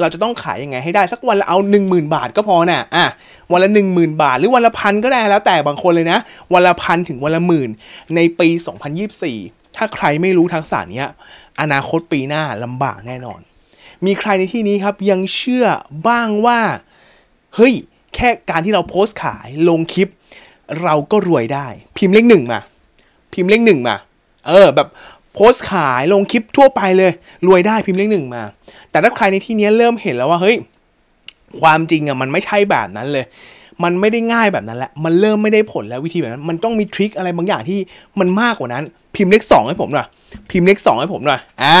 เราจะต้องขายยังไงให้ได้ สักวันละเอา10,000 บาทก็พอนะ่ะอ่ะวันละ10,000 บาท หรือวันละพันก็ได้แล้วแต่บางคนเลยนะ วันละพันถึงวันละหมื่นในปี 2024 ถ้าใครไม่รู้ทักษะนี้อนาคตปีหน้าลำบากแน่นอน มีใครในที่นี้ครับยังเชื่อบ้างว่า เฮ้ย แค่การที่เราโพสต์ขายลงคลิป เราก็รวยได้ พิมพ์เลขหนึ่งมาพิมพ์เลขหนึ่งมาเออแบบโพสต์ขายลงคลิปทั่วไปเลย รวยได้พิมพ์เลขหนึ่งมา แต่ถ้าใครในที่นี้เริ่มเห็นแล้วว่าเฮ้ยความจริงอะมันไม่ใช่แบบนั้นเลย มันไม่ได้ง่ายแบบนั้นแหละมันเริ่มไม่ได้ผลแล้ววิธีแบบนั้น มันต้องมีทริคอะไรบางอย่างที่มันมากกว่านั้นพิมพ์เลขสองให้ผมหน่อยพิมพ์เลขสองให้ผมหน่อยอ่า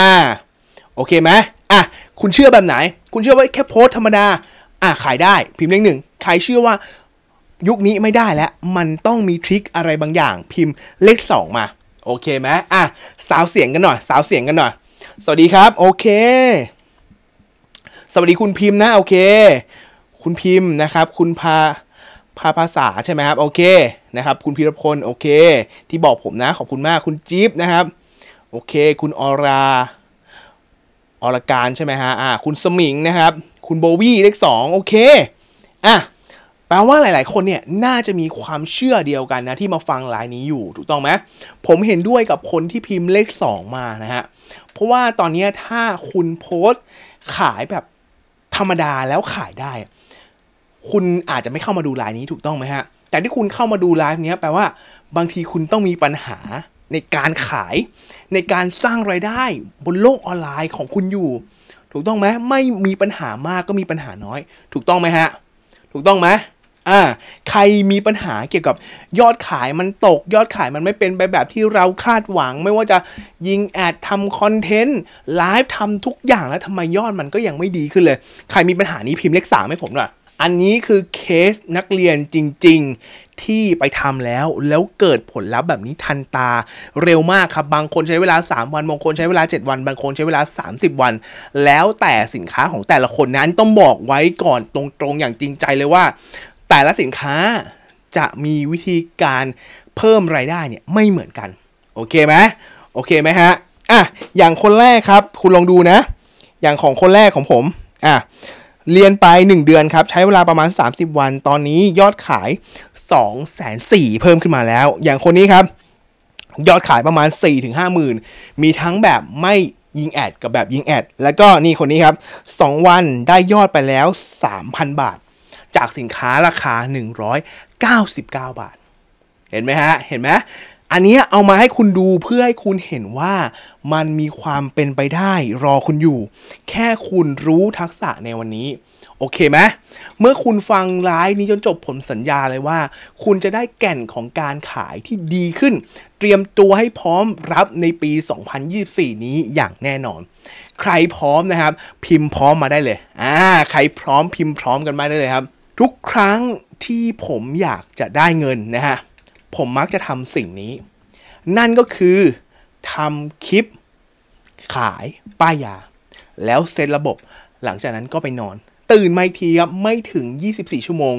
โอเคไหมอ่ะคุณเชื่อแบบไหน คุณเชื่อว่าแค่โพสธรรมดาอ่ะขายได้ พิมพ์เลขหนึ่งใครเชื่อว่ายุคนี้ไม่ได้แล้วมันต้องมีทริคอะไรบางอย่าง พิมพ์เลขสองมา โอเคไหมอ่ะสาวเสียงกันหน่อยสาวเสียงกันหน่อยสวัสดีครับโอเค สวัสดีคุณพิมพ์นะโอเคคุณพิมพ์นะครับ คุณพาพาภาษาใช่ไหมครับโอเคนะครับ คุณพิรพลโอเคที่บอกผมนะขอบคุณมากคุณจิ๊บนะครับโอเค คุณออราออรการใช่ไหมฮะอ่าคุณสมิงนะครับ คุณโบวี่เลขสองโอเคอ่ะแปลว่าหลาย ๆ คนเนี่ยน่าจะมีความเชื่อเดียวกันนะที่มาฟังไลน์นี้อยู่ ถูกต้องไหมผมเห็นด้วยกับคนที่พิมพ์เลข 2 มานะฮะเพราะว่าตอนนี้ถ้าคุณโพสต์ขายแบบธรรมดาแล้วขายได้ คุณอาจจะไม่เข้ามาดูไลน์นี้ถูกต้องไหมฮะแต่ที่คุณเข้ามาดูไลฟ์นี้แปลว่าบางทีคุณต้องมีปัญหาในการขายในการสร้างไรายได้บนโลกออนไลน์ของคุณอยู่ ถูกต้องไหมไม่มีปัญหามากก็มีปัญหาน้อย ถูกต้องไหมฮะ ถูกต้องไหมอ่าใครมีปัญหาเกี่ยวกับยอดขายมันตกยอดขายมันไม่เป็นไปแบบที่เราคาดหวัง ไม่ว่าจะยิงแอดทำคอนเทนต์ไลฟ์ทำทุกอย่างแล้วทำไมยอดมันก็ยังไม่ดีขึ้นเลย ใครมีปัญหานี้พิมพ์เลขสามให้ผมหน่อยอันนี้คือเคสนักเรียนจริง ๆที่ไปทำแล้วแล้วเกิดผลลัพธ์แบบนี้ทันตา เร็วมากครับ บางคนใช้เวลา 3 วันบางคนใช้เวลา 7 วัน บางคนใช้เวลา 30 วัน แล้วแต่สินค้าของแต่ละคนนั้นต้องบอกไว้ก่อนตรงๆอย่างจริงใจเลยว่าแต่ละสินค้าจะมีวิธีการเพิ่มรายได้เนี่ยไม่เหมือนกัน โอเคไหมโอเคไหมฮะอ่ะอย่างคนแรกครับคุณลองดูนะ อย่างของคนแรกของผมอ่ะเรียนไป 1 เดือนครับ ใช้เวลาประมาณ 30 วัน ตอนนี้ยอดขาย2 4 0 0 0เพิ่มขึ้นมาแล้ว อย่างคนนี้ครับ ยอดขายประมาณ4-5ถึงหมื่นมีทั้งแบบไม่ยิงแอดกับแบบยิงแอดแล้วก็นี่คนนี้ครับ 2 วันได้ยอดไปแล้ว3,000 บาทจากสินค้าราคา 199 บาท เห็นไหมฮะ เห็นไหมอันนี้เอามาให้คุณดูเพื่อให้คุณเห็นว่ามันมีความเป็นไปได้รอคุณอยู่ แค่คุณรู้ทักษะในวันนี้ โอเคไหมเมื่อคุณฟังไลา์นี้จนจบผมสัญญาเลยว่า คุณจะได้แก่นของการขายที่ดีขึ้น เตรียมตัวให้พร้อมรับในปี 2024 นี้อย่างแน่นอน ใครพร้อมนะครับ พิมพ์พร้อมมาได้เลยอ่าใครพร้อมพิมพ์พร้อมกันมาได้เลยครับทุกครั้งที่ผมอยากจะได้เงินนะฮะ ผมมักจะทำสิ่งนี้ นั่นก็คือทำคลิป ขายป้ายยาแล้วเซตระบบ หลังจากนั้นก็ไปนอน ตื่นไม่ทีครับไม่ถึง 24 ชั่วโมง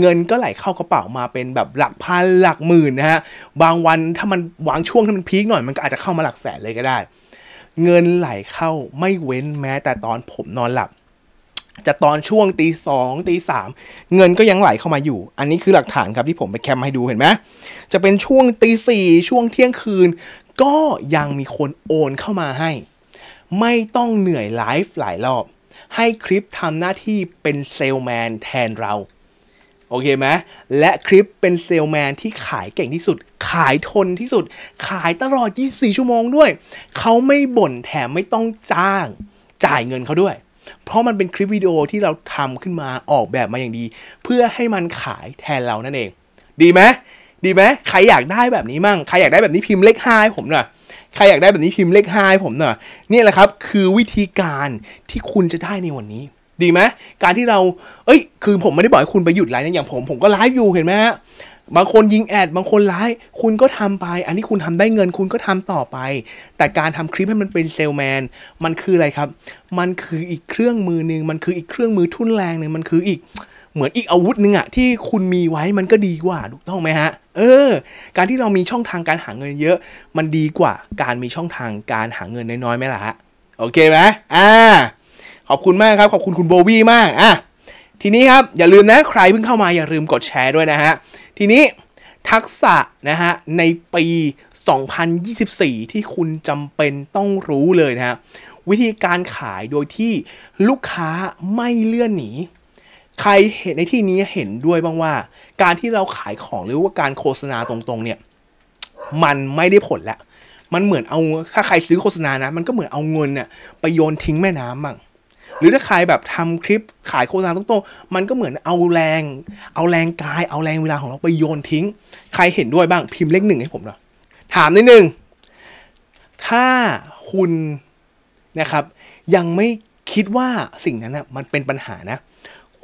เงินก็ไหลเข้ากระเป๋ามาเป็นแบบหลักพันหลักหมื่นนะฮะ บางวันถ้ามันวางช่วงถ้ามันพีคหน่อยมันก็อาจจะเข้ามาหลักแสนเลยก็ได้ เงินไหลเข้าไม่เว้นแม้แต่ตอนผมนอนหลับจะตอนช่วงตีสองตีสามเงินก็ยังไหลเข้ามาอยู่ อันนี้คือหลักฐานครับที่ผมไปแคมให้ดูเห็นไหมจะเป็นช่วงตีสี่ช่วงเที่ยงคืน ก็ยังมีคนโอนเข้ามาให้ ไม่ต้องเหนื่อยไลฟ์หลายรอบให้คลิปทำหน้าที่เป็นเซลแมนแทนเราโอเคไหมและคลิปเป็นเซลแมนที่ขายเก่งที่สุด ขายทนที่สุด ขายตลอด 24ชั่วโมงด้วยเขาไม่บ่นแถมไม่ต้องจ้าง จ่ายเงินเขาด้วยเพราะมันเป็นคลิปวิดีโอที่เราทำขึ้นมาออกแบบมาอย่างดี เพื่อให้มันขายแทนเรานั่นเอง ดีไหมดีไหมใครอยากได้แบบนี้มั่งใครอยากได้แบบนี้พิมพ์เลขห้าผมหน่อยใครอยากได้แบบนี้พิมพ์เลขห้าผมหน่อยนี่แหละครับคือวิธีการที่คุณจะได้ในวันนี้ ดีไหมการที่เราเอ้ย คือ ผมไม่ได้บอกให้คุณไปหยุดไลฟ์นะอย่างผมผมก็ไลฟ์อยู่เห็นไหมฮะบางคนยิงแอดบางคนร้ายคุณก็ทำไป อันนี้คุณทำได้เงินคุณก็ทำต่อไป แต่การทำคลิปให้มันเป็นเซลแมนมันคืออะไรครับ มันคืออีกเครื่องมือหนึ่งมันคืออีกเครื่องมือทุนแรงหนึ่งมันคืออีกเหมือนอีกอาวุธหนึ่งอะที่คุณมีไว้มันก็ดีกว่าถูกต้องไหมฮะ เออ การที่เรามีช่องทางการหาเงินเยอะ มันดีกว่า การมีช่องทางการหาเงินน้อยๆไหมล่ะฮะโอเคไหมอ่าขอบคุณมากครับขอบคุณคุณโบวี่มากอ่ะทีนี้ครับอย่าลืมนะ ใครเพิ่งเข้ามาอย่าลืมกดแชร์ด้วยนะฮะ ทีนี้ทักษะนะฮะในปี 2024 ที่คุณจำเป็นต้องรู้เลยนะฮะ วิธีการขายโดยที่ลูกค้าไม่เลื่อนหนี ใครเห็นในที่นี้เห็นด้วยบ้างว่า การที่เราขายของหรือว่าการโฆษณาตรงๆเนี่ยมันไม่ได้ผลแล้ว มันเหมือนเอาถ้าใครซื้อโฆษณานะมันก็เหมือนเอาเงินเนี่ยไปโยนทิ้งแม่น้ำบ้างหรือถ้าใครแบบทำคลิปขายโฆษณาตรงๆ มันก็เหมือนเอาแรง เอาแรงกาย เอาแรงเวลาของเราไปโยนทิ้ง ใครเห็นด้วยบ้าง พิมพ์เลขหนึ่งให้ผมหน่อย ถามนิดนึง ถ้าคุณนะครับยังไม่คิดว่าสิ่งนั้นนะมันเป็นปัญหานะ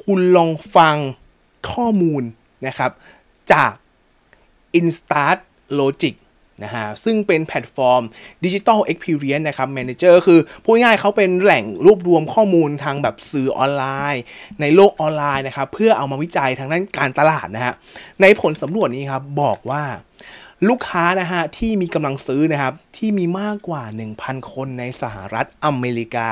คุณลองฟังข้อมูลนะครับจาก Instart Logic นะฮะ ซึ่งเป็นแพลตฟอร์มดิจิ t a ลเอ็กเพ e ียนนะครับแมเนเจอร์คือพูดง่ายเขาเป็นแหล่งรวบรวมข้อมูลทางแบบสื่อออนไลน์ ในโลกออนไลน์นะครับเพื่อเอามาวิจัยทางด้านการตลาดนะฮะ ในผลสำรวจนี้ครับบอกว่าลูกค้านะฮะที่มีกำลังซื้อนะครับที่มีมากกว่า 1,000 คนในสหรัฐอเมริกา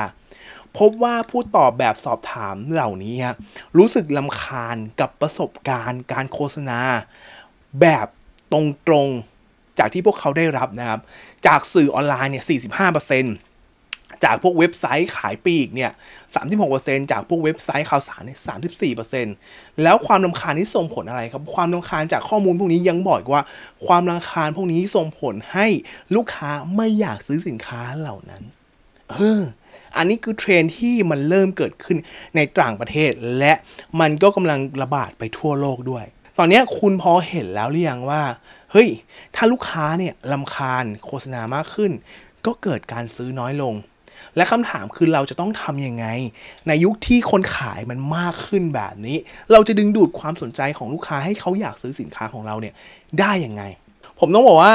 พบว่าผู้ตอบแบบสอบถามเหล่านี้ฮะรู้สึกลำคาญกับประสบการณ์การโฆษณา แบบตรงๆจากที่พวกเขาได้รับนะครับ จากสื่อออนไลน์เนี่ย 45%จากพวกเว็บไซต์ขายปลีกเนี่ย 36%จากพวกเว็บไซต์ข่าวสารเนี่ย34%แล้วความลำคาญนี้ส่งผลอะไรครับ ความลำคาญจากข้อมูลพวกนี้ยังบอกว่า ความลำคาญพวกนี้ส่งผลให้ลูกค้าไม่อยากซื้อสินค้าเหล่านั้น เออ อันนี้คือเทรนที่มันเริ่มเกิดขึ้นในต่างประเทศ และมันก็กำลังระบาดไปทั่วโลกด้วย ตอนนี้คุณพอเห็นแล้วหรือยังว่าเฮ้ยถ้าลูกค้าเนี่ยลำคาญโฆษณามากขึ้น ก็เกิดการซื้อน้อยลง และคำถามคือเราจะต้องทำยังไง ในยุคที่คนขายมันมากขึ้นแบบนี้ เราจะดึงดูดความสนใจของลูกค้าให้เขาอยากซื้อสินค้าของเราเนี่ยได้ยังไง ผมต้องบอกว่า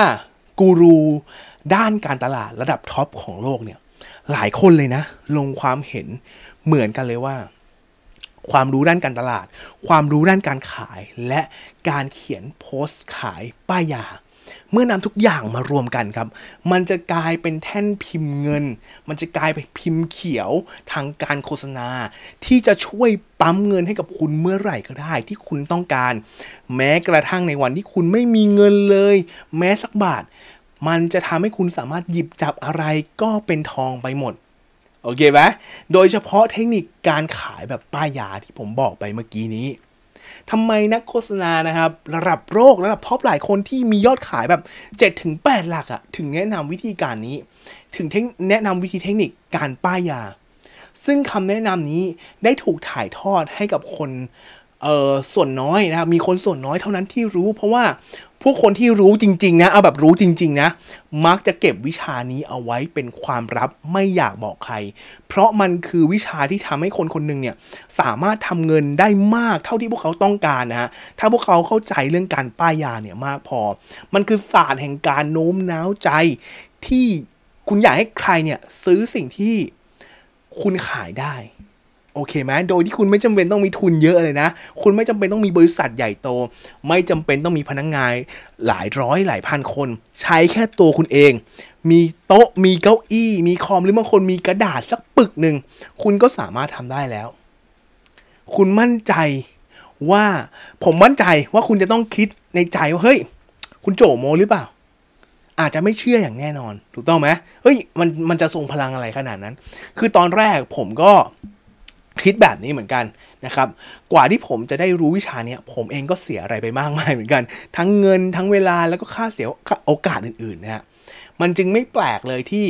กูรูด้านการตลาดระดับท็อปของโลกเนี่ยหลายคนเลยนะ ลงความเห็นเหมือนกันเลยว่าความรู้ด้านการตลาด ความรู้ด้านการขายและการเขียนโพสต์ขายป้ายยา เมื่อนำทุกอย่างมารวมกันครับ มันจะกลายเป็นแท่นพิมพ์เงิน มันจะกลายเป็นพิมพ์เขียวทางการโฆษณา ที่จะช่วยปั๊มเงินให้กับคุณเมื่อไหร่ก็ได้ ที่คุณต้องการ แม้กระทั่งในวันที่คุณไม่มีเงินเลย แม้สักบาท มันจะทำให้คุณสามารถหยิบจับอะไรก็เป็นทองไปหมดโอเคไหม โดยเฉพาะเทคนิคการขายแบบป้ายาที่ผมบอกไปเมื่อกี้นี้ ทำไมนักโฆษณานะครับ ระดับโรคระดับพอบหลายคนที่มียอดขายแบบ7ถึง8หลักอะถึงแนะนำวิธีการนี้ ถึงแนะนำวิธีเทคนิคการป้ายยาซึ่งคำแนะนำนี้ได้ถูกถ่ายทอดให้กับคนส่วนน้อยนะครับมีคนส่วนน้อยเท่านั้นที่รู้เพราะว่าผู้คนที่รู้จริง ๆ นะ เอาแบบรู้จริงๆนะ มักจะเก็บวิชานี้เอาไว้เป็นความลับไม่อยากบอกใคร เพราะมันคือวิชาที่ทำให้คนคนหนึ่งเนี่ยสามารถทำเงินได้มากเท่าที่พวกเขาต้องการนะฮะ ถ้าพวกเขาเข้าใจเรื่องการป้ายยาเนี่ยมากพอ มันคือศาสตร์แห่งการโน้มน้าวใจที่คุณอยากให้ใครเนี่ยซื้อสิ่งที่คุณขายได้โอเคไหม โดยที่คุณไม่จำเป็นต้องมีทุนเยอะเลยนะ คุณไม่จำเป็นต้องมีบริษัทใหญ่โต ไม่จำเป็นต้องมีพนักงงาน หลายร้อย หลายพันคน ใช้แค่ตัวคุณเอง มีโต๊ะ มีเก้าอี้ มีคอมหรือบางคนมีกระดาษสักปึกหนึ่ง คุณก็สามารถทำได้แล้ว คุณมั่นใจว่า ผมมั่นใจว่าคุณจะต้องคิดในใจว่า เฮ้ย คุณโจโมหรือเปล่า อาจจะไม่เชื่ออย่างแน่นอน ถูกต้องไหมเฮ้ย มันมันจะส่งพลังอะไรขนาดนั้น คือตอนแรกผมก็คิดแบบนี้เหมือนกัน นะครับ กว่าที่ผมจะได้รู้วิชาเนี้ย ผมเองก็เสียอะไรไปมากมายเหมือนกัน ทั้งเงินทั้งเวลาแล้วก็ค่าเสียโอกาสอื่นๆนะฮะ มันจึงไม่แปลกเลยที่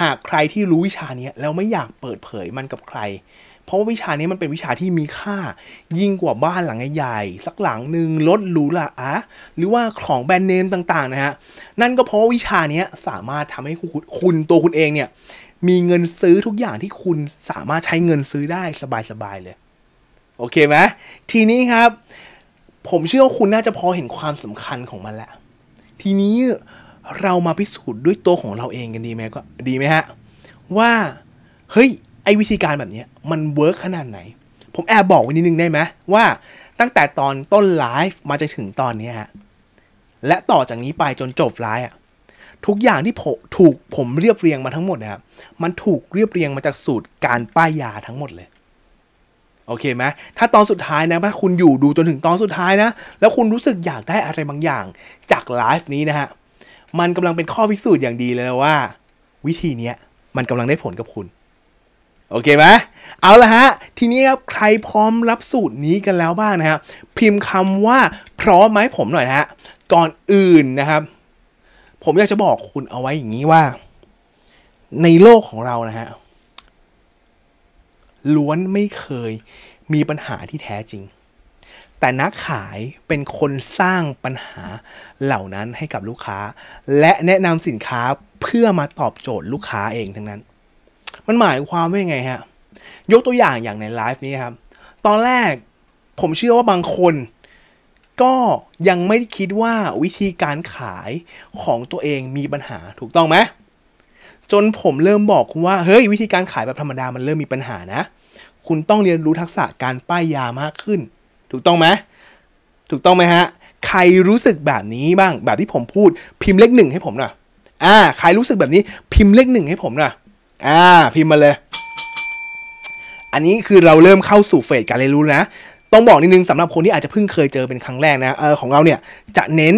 หากใครที่รู้วิชานี้แล้วไม่อยากเปิดเผยมันกับใคร เพราะว่าวิชานี้มันเป็นวิชาที่มีค่ายิ่งกว่าบ้านหลังใหญ่ สักหลังหนึ่งรถหรูละอะ หรือว่าของแบรนด์เนมต่างๆนะฮะนั่นก็เพราะวิชานี้สามารถทำให้คุณตัวคุณเองเนี่ยมีเงินซื้อทุกอย่างที่คุณสามารถใช้เงินซื้อได้สบาย ๆ เลย โอเคไหมทีนี้ครับ ผมเชื่อว่าคุณน่าจะพอเห็นความสำคัญของมันแล้ว ทีนี้เรามาพิสูจน์ด้วยตัวของเราเองกันดีไหมก็ดีไหมฮะ ว่า เฮ้ย ไอ้วิธีการแบบนี้มันเวิร์กขนาดไหน ผมแอบบอกไว้นิดนึงได้ไหมว่าตั้งแต่ตอนต้นไลฟ์มาจะถึงตอนนี้ฮะและต่อจากนี้ไปจนจบไลฟ์อ่ะทุกอย่างที่ผถูกผมเรียบเรียงมาทั้งหมดนะครับมันถูกเรียบเรียงมาจากสูตรการป้ายยาทั้งหมดเลย โอเคไหมถ้าตอนสุดท้ายนะถ้าคุณอยู่ดูจนถึงตอนสุดท้ายนะ แล้วคุณรู้สึกอยากได้อะไรบางอย่าง จากไลฟ์นี้นะฮะ มันกำลังเป็นข้อพิสูจน์อย่างดีเลยว่า วิธีเนี้ยมันกำลังได้ผลกับคุณ โอเคไหมเอาละฮะ ทีนี้ครับ ใครพร้อมรับสูตรนี้กันแล้วบ้างนะครับพิมพ์คำว่าพร้อมไหมผมหน่อยนะฮะ ก่อนอื่นนะครับผมอยากจะบอกคุณเอาไว้อย่างนี้ว่า ในโลกของเรานะฮะ ล้วนไม่เคยมีปัญหาที่แท้จริง แต่นักขายเป็นคนสร้างปัญหาเหล่านั้นให้กับลูกค้า และแนะนำสินค้าเพื่อมาตอบโจทย์ลูกค้าเองทั้งนั้น มันหมายความว่ายังไงฮะ ยกตัวอย่างอย่างในไลฟ์นี้ครับ ตอนแรกผมเชื่อว่าบางคนก็ยังไม่ได้คิดว่าวิธีการขายของตัวเองมีปัญหา ถูกต้องไหมจนผมเริ่มบอกคุณว่าเฮ้ยวิธีการขายแบบธรรมดามันเริ่มมีปัญหานะ คุณต้องเรียนรู้ทักษะการป้ายยามากขึ้น ถูกต้องไหมถูกต้องไหมฮะ ใครรู้สึกแบบนี้บ้าง แบบที่ผมพูดพิมพ์เลขหนึ่งให้ผมหน่อยอ่าใครรู้สึกแบบนี้พิมพ์เลขหนึ่งให้ผมหน่อยอ่า พิมพ์มาเลย อันนี้คือเราเริ่มเข้าสู่เฟสการเรียนรู้นะต้องบอกนิดนึงสำหรับคนที่อาจจะเพิ่งเคยเจอเป็นครั้งแรกนะเออของเราเนี่ยจะเน้น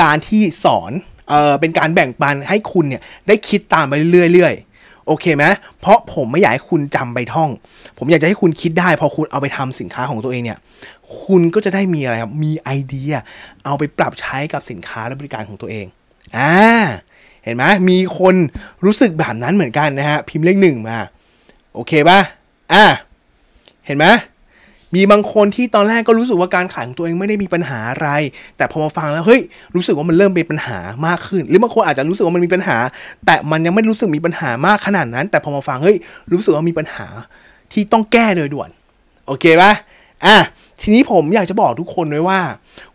การที่สอนเออเป็นการแบ่งปันให้คุณเนี่ยได้คิดตามไปเรื่อยๆโอเคไหมเพราะผมไม่อยากให้คุณจำไปท่อง ผมอยากจะให้คุณคิดได้พอคุณเอาไปทำสินค้าของตัวเองเนี่ยคุณก็จะได้มีอะไรครับมีไอเดีย เอาไปปรับใช้กับสินค้าและบริการของตัวเองอ่าเห็นไหมมีคนรู้สึกแบบนั้นเหมือนกันนะฮะพิมพ์เลขหนึ่งมาโอเคป่ะอ่าเห็นไหมมีบางคนที่ตอนแรกก็รู้สึกว่าการขายของตัวเองไม่ได้มีปัญหาอะไร แต่พอมาฟังแล้ว เฮ้ย รู้สึกว่ามันเริ่มเป็นปัญหามากขึ้น หรือบางคนอาจจะรู้สึกว่ามันมีปัญหา แต่มันยังไม่รู้สึกมีปัญหามากขนาดนั้น แต่พอมาฟัง เฮ้ย รู้สึกว่ามีปัญหาที่ต้องแก้โดยด่วน โอเคปะอ่ะ ทีนี้ผมอยากจะบอกทุกคนไว้ว่า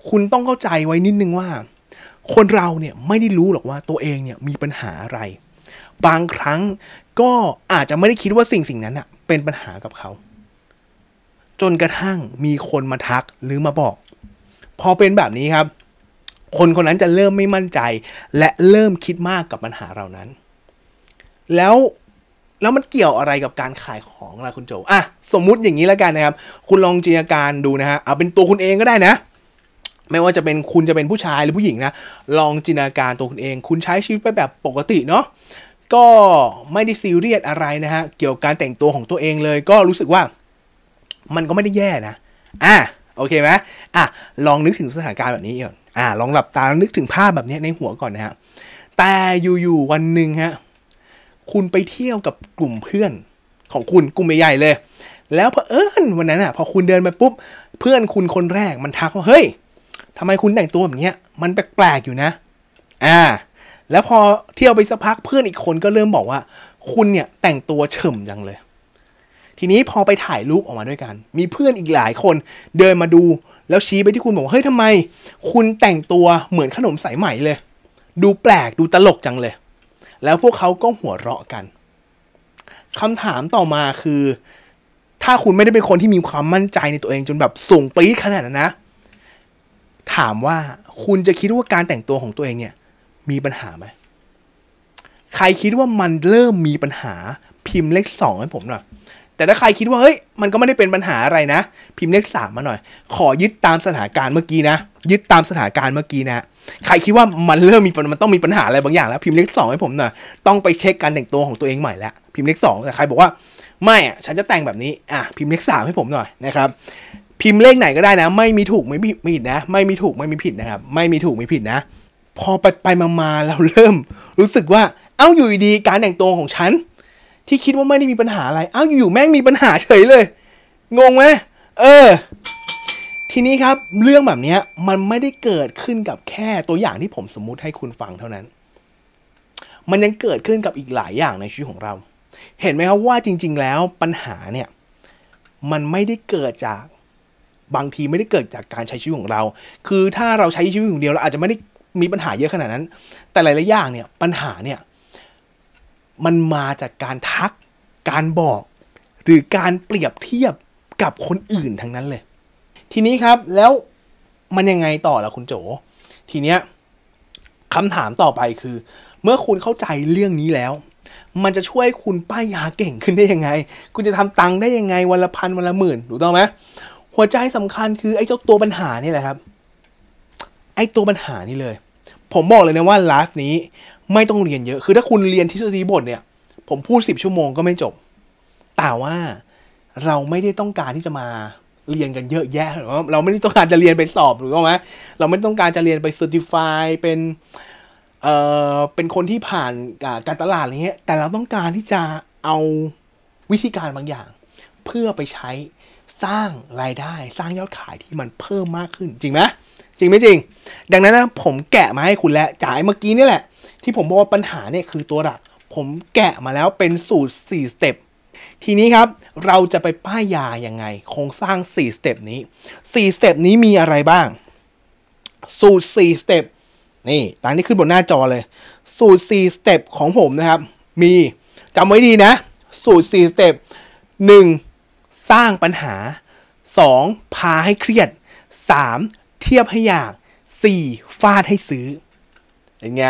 คุณต้องเข้าใจไว้นิดนึงว่า คนเราเนี่ยไม่ได้รู้หรอกว่าตัวเองเนี่ยมีปัญหาอะไร บางครั้งก็อาจจะไม่ได้คิดว่าสิ่งสิ่งนั้นอะเป็นปัญหากับเขาจนกระทั่งมีคนมาทักหรือมาบอก พอเป็นแบบนี้ครับ คนคนนั้นจะเริ่มไม่มั่นใจ และเริ่มคิดมากกับปัญหาเรานั้น แล้วแล้วมันเกี่ยวอะไรกับการขายของล่ะคุณโจอ่ะสมมุติอย่างนี้แล้วกันนะครับ คุณลองจินตนาการดูนะฮะเอาเป็นตัวคุณเองก็ได้นะ ไม่ว่าจะเป็นคุณจะเป็นผู้ชายหรือผู้หญิงนะ ลองจินตนาการตัวคุณเอง คุณใช้ชีวิตไปแบบปกติเนาะก็ไม่ได้ซีเรียสอะไรนะฮะเกี่ยวกับการแต่งตัวของตัวเองเลย ก็รู้สึกว่ามันก็ไม่ได้แย่นะ อ่ะ โอเคไหม อ่ะ ลองนึกถึงสถานการณ์แบบนี้ก่อน อ่ะลองหลับตานึกถึงภาพแบบนี้ในหัวก่อนนะฮะ แต่อยู่ๆวันหนึ่งฮะ คุณไปเที่ยวกับกลุ่มเพื่อนของคุณกลุ่มใหญ่ๆเลย แล้วพอเอิญวันนั้นอ่ะ พอคุณเดินไปปุ๊บ เพื่อนคุณคนแรกมันทักว่า เฮ้ยทำไมคุณแต่งตัวแบบนี้มันแปลกๆอยู่นะ อ่า แล้วพอเที่ยวไปสักพัก เพื่อนอีกคนก็เริ่มบอกว่า คุณเนี่ยแต่งตัวเฉ่มจังเลยทีนี้พอไปถ่ายรูปออกมาด้วยกัน มีเพื่อนอีกหลายคนเดินมาดู แล้วชี้ไปที่คุณบอกว่าเฮ้ยทำไม คุณแต่งตัวเหมือนขนมสายใหม่เลย ดูแปลกดูตลกจังเลย แล้วพวกเขาก็หัวเราะกันคำถามต่อมาคือ ถ้าคุณไม่ได้เป็นคนที่มีความมั่นใจในตัวเองจนแบบส่งปี๊ดขนาดนั้นนะ ถามว่าคุณจะคิดว่าการแต่งตัวของตัวเองเนี่ยมีปัญหาไหม ใครคิดว่ามันเริ่มมีปัญหาพิมพ์เลขสองให้ผมหน่อยแต่ถ้าใครคิดว่าเฮ้ยมันก็ไม่ได้เป็นปัญหาอะไรนะพิมพ์เลขสามมาหน่อย ขอยึดตามสถานการณ์เมื่อกี้นะยึดตามสถานการณ์เมื่อกี้นะใครคิดว่ามันเริ่มมีมันต้องมีปัญหาอะไรบางอย่างแล้วพิมพ์เลขสองให้ผมหน่อยต้องไปเช็คการแต่งตัวของตัวเองใหม่แล้วพิมพ์เลขสองแต่ใครบอกว่าไม่อะฉันจะแต่งแบบนี้อ่ะพิมพ์เลขสามให้ผมหน่อยนะครับพิมพ์เลขไหนก็ได้นะไม่มีถูกไม่มีผิดนะ ไม่มีถูกไม่มีผิดนะครับไม่มีถูกไม่ผิดนะพอไปไปมาๆเราเริ่ม รู้สึกว่าเอ้าอยู่ดีการแต่งตัวของฉันที่คิดว่าไม่ได้มีปัญหาอะไรอ้าวอยู่แม่งมีปัญหาเฉยเลย งงไหมเออ ทีนี้ครับเรื่องแบบนี้มันไม่ได้เกิดขึ้นกับแค่ตัวอย่างที่ผมสมมุติให้คุณฟังเท่านั้น มันยังเกิดขึ้นกับอีกหลายอย่างในชีวิตของเรา เห็นไหมครับว่าจริงๆแล้วปัญหาเนี่ย มันไม่ได้เกิดจากบางทีไม่ได้เกิดจากการใช้ชีวิตของเรา คือถ้าเราใช้ชีวิตอย่างเดียวเราอาจจะไม่ได้มีปัญหาเยอะขนาดนั้น แต่หลายๆอย่างเนี่ย ปัญหาเนี่ยมันมาจากการทัก การบอก หรือการเปรียบเทียบกับคนอื่นทั้งนั้นเลย ทีนี้ครับแล้วมันยังไงต่อล่ะคุณโจ ทีเนี้ยคำถามต่อไปคือ เมื่อคุณเข้าใจเรื่องนี้แล้ว มันจะช่วยคุณป้ายยาเก่งขึ้นได้ยังไง คุณจะทำตังค์ได้ยังไงวันละพันวันละหมื่นถูกต้องไหม หัวใจสำคัญคือ ไอ้เจ้าตัวปัญหานี่แหละครับ ไอ้ตัวปัญหานี่เลย ผมบอกเลยนะว่าไลฟ์นี้ไม่ต้องเรียนเยอะ คือถ้าคุณเรียนทฤษฎีบทเนี่ย ผมพูดสิบชั่วโมงก็ไม่จบ แต่ว่าเราไม่ได้ต้องการที่จะมาเรียนกันเยอะแยะหรือว่าเราไม่ได้ต้องการจะเรียนไปสอบหรือว่าไหมเราไม่ต้องการจะเรียนไปเซอร์ติฟายเป็น เอ่อ เป็นคนที่ผ่านการตลาดอะไรเงี้ย แต่เราต้องการที่จะเอาวิธีการบางอย่าง เพื่อไปใช้สร้างรายได้ สร้างยอดขายที่มันเพิ่มมากขึ้น จริงไหมจริงไม่จริง ดังนั้นนะผมแกะมาให้คุณแล้วจ่ายเมื่อกี้นี่แหละที่ผมบอกว่าปัญหาเนี่ยคือตัวหลัก ผมแกะมาแล้วเป็นสูตร4สเต็ปทีนี้ครับ เราจะไปป้ายยายังไง โครงสร้าง4สเต็ปนี้4สเต็ปนี้มีอะไรบ้าง สูตร4สเต็ปนี่ตามที่ขึ้นบนหน้าจอเลย สูตร4สเต็ปของผมนะครับ มี จำไว้ดีนะ สูตร4สเต็ป 1. สร้างปัญหา 2. พาให้เครียด 3. เทียบให้อยาก 4. ฟาดให้ซื้อเป็นไง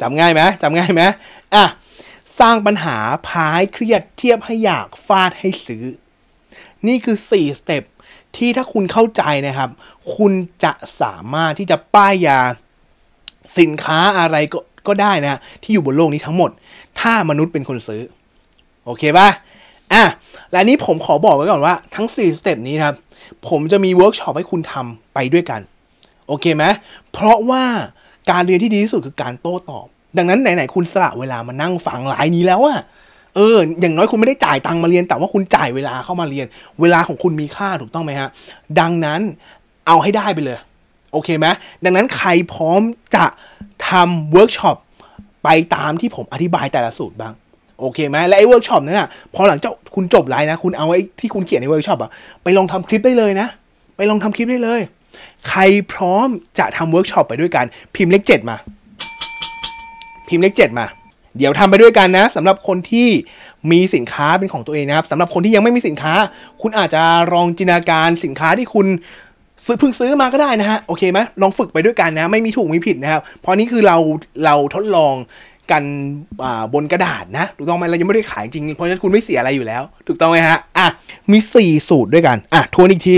จำง่ายไหมจำง่ายไหมอ่ะ สร้างปัญหา พายเครียด เทียบให้อยากฟาดให้ซื้อ นี่คือ4สเต็ปที่ถ้าคุณเข้าใจนะครับ คุณจะสามารถที่จะป้ายยาสินค้าอะไรก็ก็ได้นะ ที่อยู่บนโลกนี้ทั้งหมด ถ้ามนุษย์เป็นคนซื้อ โอเคปะ่ะอ่ะ และนี้ผมขอบอกไว้ก่อนว่า ทั้ง4สเต็ปนี้ครับ ผมจะมีเวิร์กช็อปให้คุณทำไปด้วยกัน โอเคไหมเพราะว่าการเรียนที่ดีที่สุดคือการโต้ตอบ ดังนั้นไหน ๆ คุณสละเวลามานั่งฟังหลายนี้แล้วอะเออ อย่างน้อยคุณไม่ได้จ่ายตังมาเรียน แต่ว่าคุณจ่ายเวลาเข้ามาเรียน เวลาของคุณมีค่าถูกต้องไหมฮะ ดังนั้นเอาให้ได้ไปเลย โอเคไหมดังนั้นใครพร้อมจะทำเวิร์กช็อปไปตามที่ผมอธิบายแต่ละสูตรบ้าง โอเคไหมและไอ้เวิร์กช็อปนั้นอ่ะพอหลังจากคุณจบไลน์นะ คุณเอาไอ้ที่คุณเขียนในเวิร์กช็อปอะไปลองทำคลิปได้เลยนะ ไปลองทำคลิปได้เลยใครพร้อมจะทำเวิร์กช็อปไปด้วยกัน พิมพ์เลขเจ็ดมา พิมพ์เลขเจ็ดมาเดี๋ยวทำไปด้วยกันนะสำหรับคนที่มีสินค้าเป็นของตัวเองนะครับสำหรับคนที่ยังไม่มีสินค้า คุณอาจจะลองจินตนาการสินค้าที่คุณซื้อเพิ่งซื้อมาก็ได้นะฮะโอเคไหมลองฝึกไปด้วยกันนะ ไม่มีถูกมีผิดนะครับเพราะนี่คือเราเราทดลองกันบนกระดาษนะถูกต้องไหมเรายังไม่ได้ขายจริงเพราะฉะนั้นคุณไม่เสียอะไรอยู่แล้ว ถูกต้องไหมฮะอ่ะมี 4 สูตรด้วยกันอ่ะทวนอีกที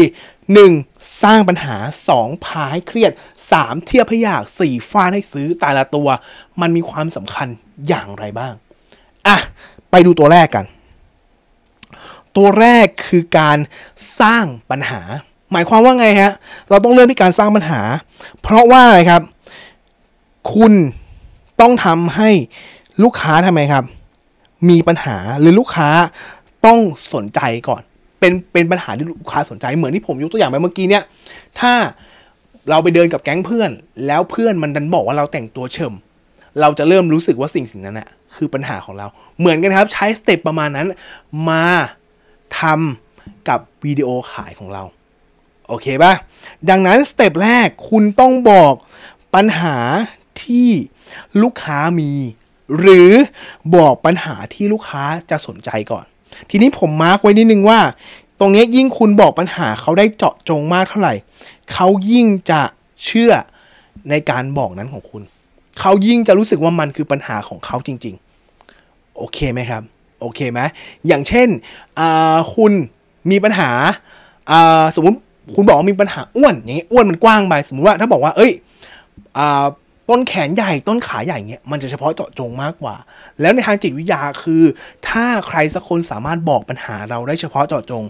1สร้างปัญหา2พาให้เครียด3เทียบพยาก4ฟ้าให้ซื้อแต่ละตัว มันมีความสำคัญอย่างไรบ้างอ่ะไปดูตัวแรกกัน ตัวแรกคือการสร้างปัญหา หมายความว่าไงฮะเราต้องเริ่มที่การสร้างปัญหา เพราะว่าอะไรครับ คุณต้องทำให้ลูกค้าทำไมครับ มีปัญหาหรือลูกค้าต้องสนใจก่อนเป็น เป็นปัญหาที่ลูกค้าสนใจเหมือนที่ผมยกตัวอย่างไปเมื่อกี้เนี่ยถ้าเราไปเดินกับแก๊งเพื่อน แล้วเพื่อนมันดันบอกว่าเราแต่งตัวเฉมเราจะเริ่มรู้สึกว่าสิ่งสิ่งนั้นอะคือปัญหาของเราเหมือนกันครับ ใช้สเต็ปประมาณนั้นมาทำกับวิดีโอขายของเรา โอเคปะ่ะดังนั้นสเต็ปแรกคุณต้องบอกปัญหาที่ลูกค้ามี หรือบอกปัญหาที่ลูกค้าจะสนใจก่อนทีนี้ผมมาร์กไว้นิดนึงว่า ตรงนี้ยิ่งคุณบอกปัญหาเขาได้เจาะจงมากเท่าไหร่ เขายิ่งจะเชื่อในการบอกนั้นของคุณ เขายิ่งจะรู้สึกว่ามันคือปัญหาของเขาจริง ๆ โอเคไหมครับ โอเคไหมอย่างเช่นคุณมีปัญหา สมมติคุณบอกว่ามีปัญหาอ้วนอย่างเงี้ยอ้วนมันกว้างไปสมมติว่า ถ้าบอกว่าเอ้ยต้นแขนใหญ่ต้นขาใหญ่เนี่ยมันจะเฉพาะเจาะจงมากกว่า แล้วในทางจิตวิทยาคือ ถ้าใครสักคนสามารถบอกปัญหาเราได้เฉพาะเจาะจง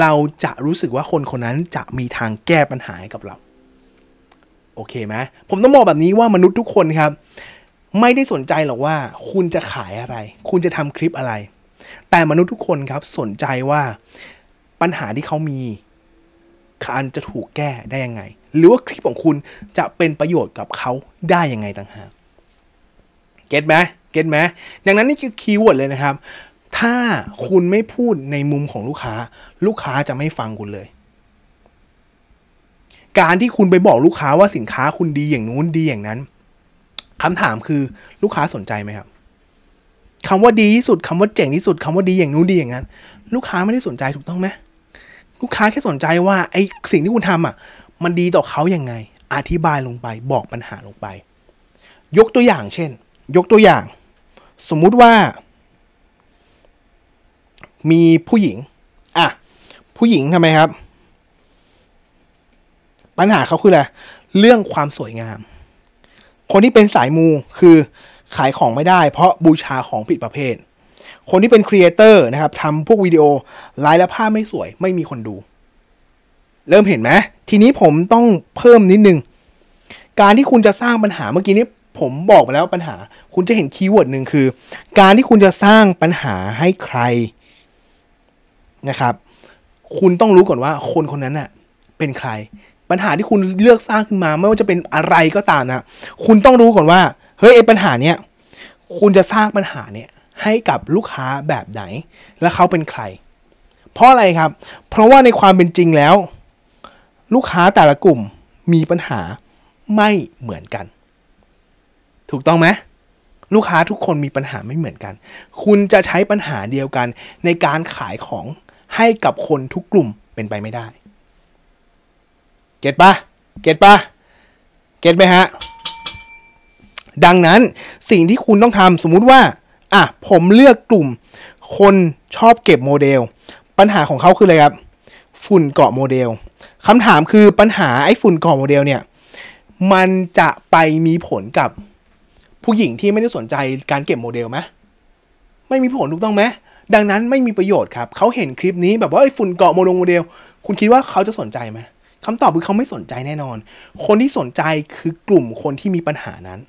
เราจะรู้สึกว่าคนคนนั้นจะมีทางแก้ปัญหาให้กับเรา โอเคไหมผมต้องบอกแบบนี้ว่ามนุษย์ทุกคนครับ ไม่ได้สนใจหรอกว่า คุณจะขายอะไร คุณจะทำคลิปอะไร แต่มนุษย์ทุกคนครับสนใจว่าปัญหาที่เขามีการจะถูกแก้ได้ยังไงหรือว่าคลิปของคุณจะเป็นประโยชน์กับเขาได้ยังไงต่างหาก เก็ตไหม เก็ตไหม ดังนั้นนี่คือคีย์เวิร์ดเลยนะครับ ถ้าคุณไม่พูดในมุมของลูกค้า ลูกค้าจะไม่ฟังคุณเลย การที่คุณไปบอกลูกค้าว่าสินค้าคุณดีอย่างนู้นดีอย่างนั้น คำถามคือลูกค้าสนใจไหมครับ คำว่าดีที่สุดคำว่าเจ๋งที่สุดคำว่าดีอย่างนู้นดีอย่างนั้นลูกค้าไม่ได้สนใจถูกต้องไหมลูกค้าแค่สนใจว่าไอสิ่งที่คุณทำอ่ะมันดีต่อเขาอย่างไงอธิบายลงไป บอกปัญหาลงไป ยกตัวอย่างเช่น ยกตัวอย่าง สมมุติว่า มีผู้หญิง อ่ะ ผู้หญิงทำไมครับ ปัญหาเขาคืออะไร เรื่องความสวยงาม คนที่เป็นสายมูคือขายของไม่ได้ เพราะบูชาของผิดประเภท คนที่เป็นครีเอเตอร์นะครับทำพวกวิดีโอลายและภาพไม่สวย ไม่มีคนดูเริ่มเห็นไหม ทีนี้ผมต้องเพิ่มนิดนึง การที่คุณจะสร้างปัญหาเมื่อกี้นี้ผมบอกไปแล้วปัญหาคุณจะเห็นคีย์เวิร์ดหนึ่งคือ การที่คุณจะสร้างปัญหาให้ใครนะครับ คุณต้องรู้ก่อนว่าคนคนนั้นน่ะ เป็นใคร ปัญหาที่คุณเลือกสร้างขึ้นมา ไม่ว่าจะเป็นอะไรก็ตามนะ คุณต้องรู้ก่อนว่า เฮ้ยไอ้ปัญหาเนี้ยคุณจะสร้างปัญหาเนี้ยให้กับลูกค้าแบบไหน และเขาเป็นใคร เพราะอะไรครับ เพราะว่าในความเป็นจริงแล้วลูกค้าแต่ละกลุ่มมีปัญหาไม่เหมือนกัน ถูกต้องไหมลูกค้าทุกคนมีปัญหาไม่เหมือนกัน คุณจะใช้ปัญหาเดียวกันในการขายของให้กับคนทุกกลุ่มเป็นไปไม่ได้เก็ตปะเก็ตปะเก็ตไหมฮะดังนั้นสิ่งที่คุณต้องทำสมมุติว่าอ่ะผมเลือกกลุ่ม คนชอบเก็บโมเดล ปัญหาของเขาคืออะไรครับฝุ่นเกาะโมเดล คำถามคือปัญหาไอ้ฝุ่นเกาะโมเดลเนี่ย มันจะไปมีผลกับ ผู้หญิงที่ไม่ได้สนใจการเก็บโมเดลไหมไม่มีผลถูกต้องไหมดังนั้นไม่มีประโยชน์ครับ เขาเห็นคลิปนี้แบบว่าไอ้ฝุ่นเกาะโมดลโมเดล คุณคิดว่าเขาจะสนใจไหมคำตอบคือเขาไม่สนใจแน่นอน คนที่สนใจคือกลุ่มคนที่มีปัญหานั้น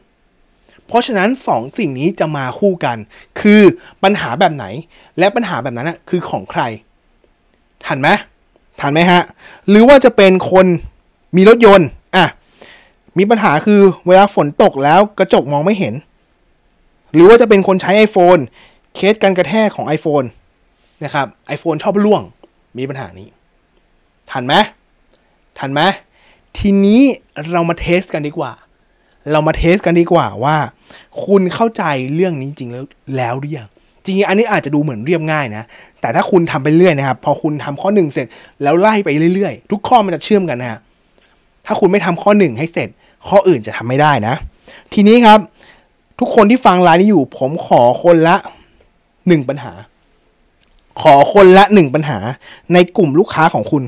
เพราะฉะนั้น 2สสิ่งนี้จะมาคู่กัน คือปัญหาแบบไหน และปัญหาแบบนั้นคือของใครทันไหมทันไหมฮะหรือว่าจะเป็นคนมีรถยนต์อ่ะมีปัญหาคือเวลาฝนตกแล้วกระจกมองไม่เห็น หรือว่าจะเป็นคนใช้ iPhone เคสการกระแทกของ iPhone นะครับ iPhone ชอบล่วงมีปัญหานี้ทันไหมทันไหมทีนี้เรามาเทสกันดีกว่า เรามาเทสกันดีกว่าว่า คุณเข้าใจเรื่องนี้จริงแล้วแล้วหรือยังจริงๆอันนี้อาจจะดูเหมือนเรียบง่ายนะแต่ถ้าคุณทำไปเรื่อยนะครับ พอคุณทำข้อหนึ่งเสร็จแล้วไล่ไปเรื่อย ๆ ทุกข้อมันจะเชื่อมกันนะถ้าคุณไม่ทำข้อหนึ่งให้เสร็จ ข้ออื่นจะทำไม่ได้นะทีนี้ครับ ทุกคนที่ฟังไลน์นี้อยู่ ผมขอคนละหนึ่งปัญหา ขอคนละหนึ่งปัญหา ในกลุ่มลูกค้าของคุณ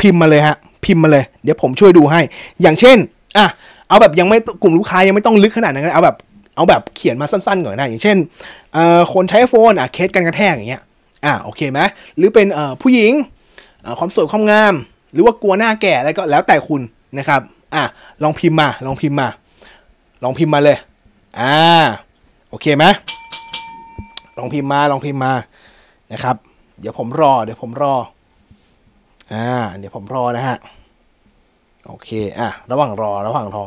พิมพ์มาเลยฮะพิมพ์มาเลย เดี๋ยวผมช่วยดูให้ อย่างเช่นอ่ะเอาแบบยังไม่กลุ่มลูกค้ายังไม่ต้องลึกขนาดนั้นเอาแบบเอาแบบเขียนมาสั้นๆก่อนนะอย่างเช่นคนใช้โฟนอ่ะเคสกันกระแทกอย่างเงี้ยอ่าโอเคไหมหรือเป็นผู้หญิงความสวยความงาม หรือว่ากลัวหน้าแก่อะไรก็แล้วแต่คุณนะครับ อ่ะลองพิมพ์มา ลองพิมพ์มา ลองพิมพ์มาเลยอ่าโอเคไหมลองพิมพ์มาลองพิมพ์มานะครับเดี๋ยวผมรอเดี๋ยวผมรออ่าเดี๋ยวผมรอนะฮะโอเคอ่ะระหว่างรอ ระหว่างรอ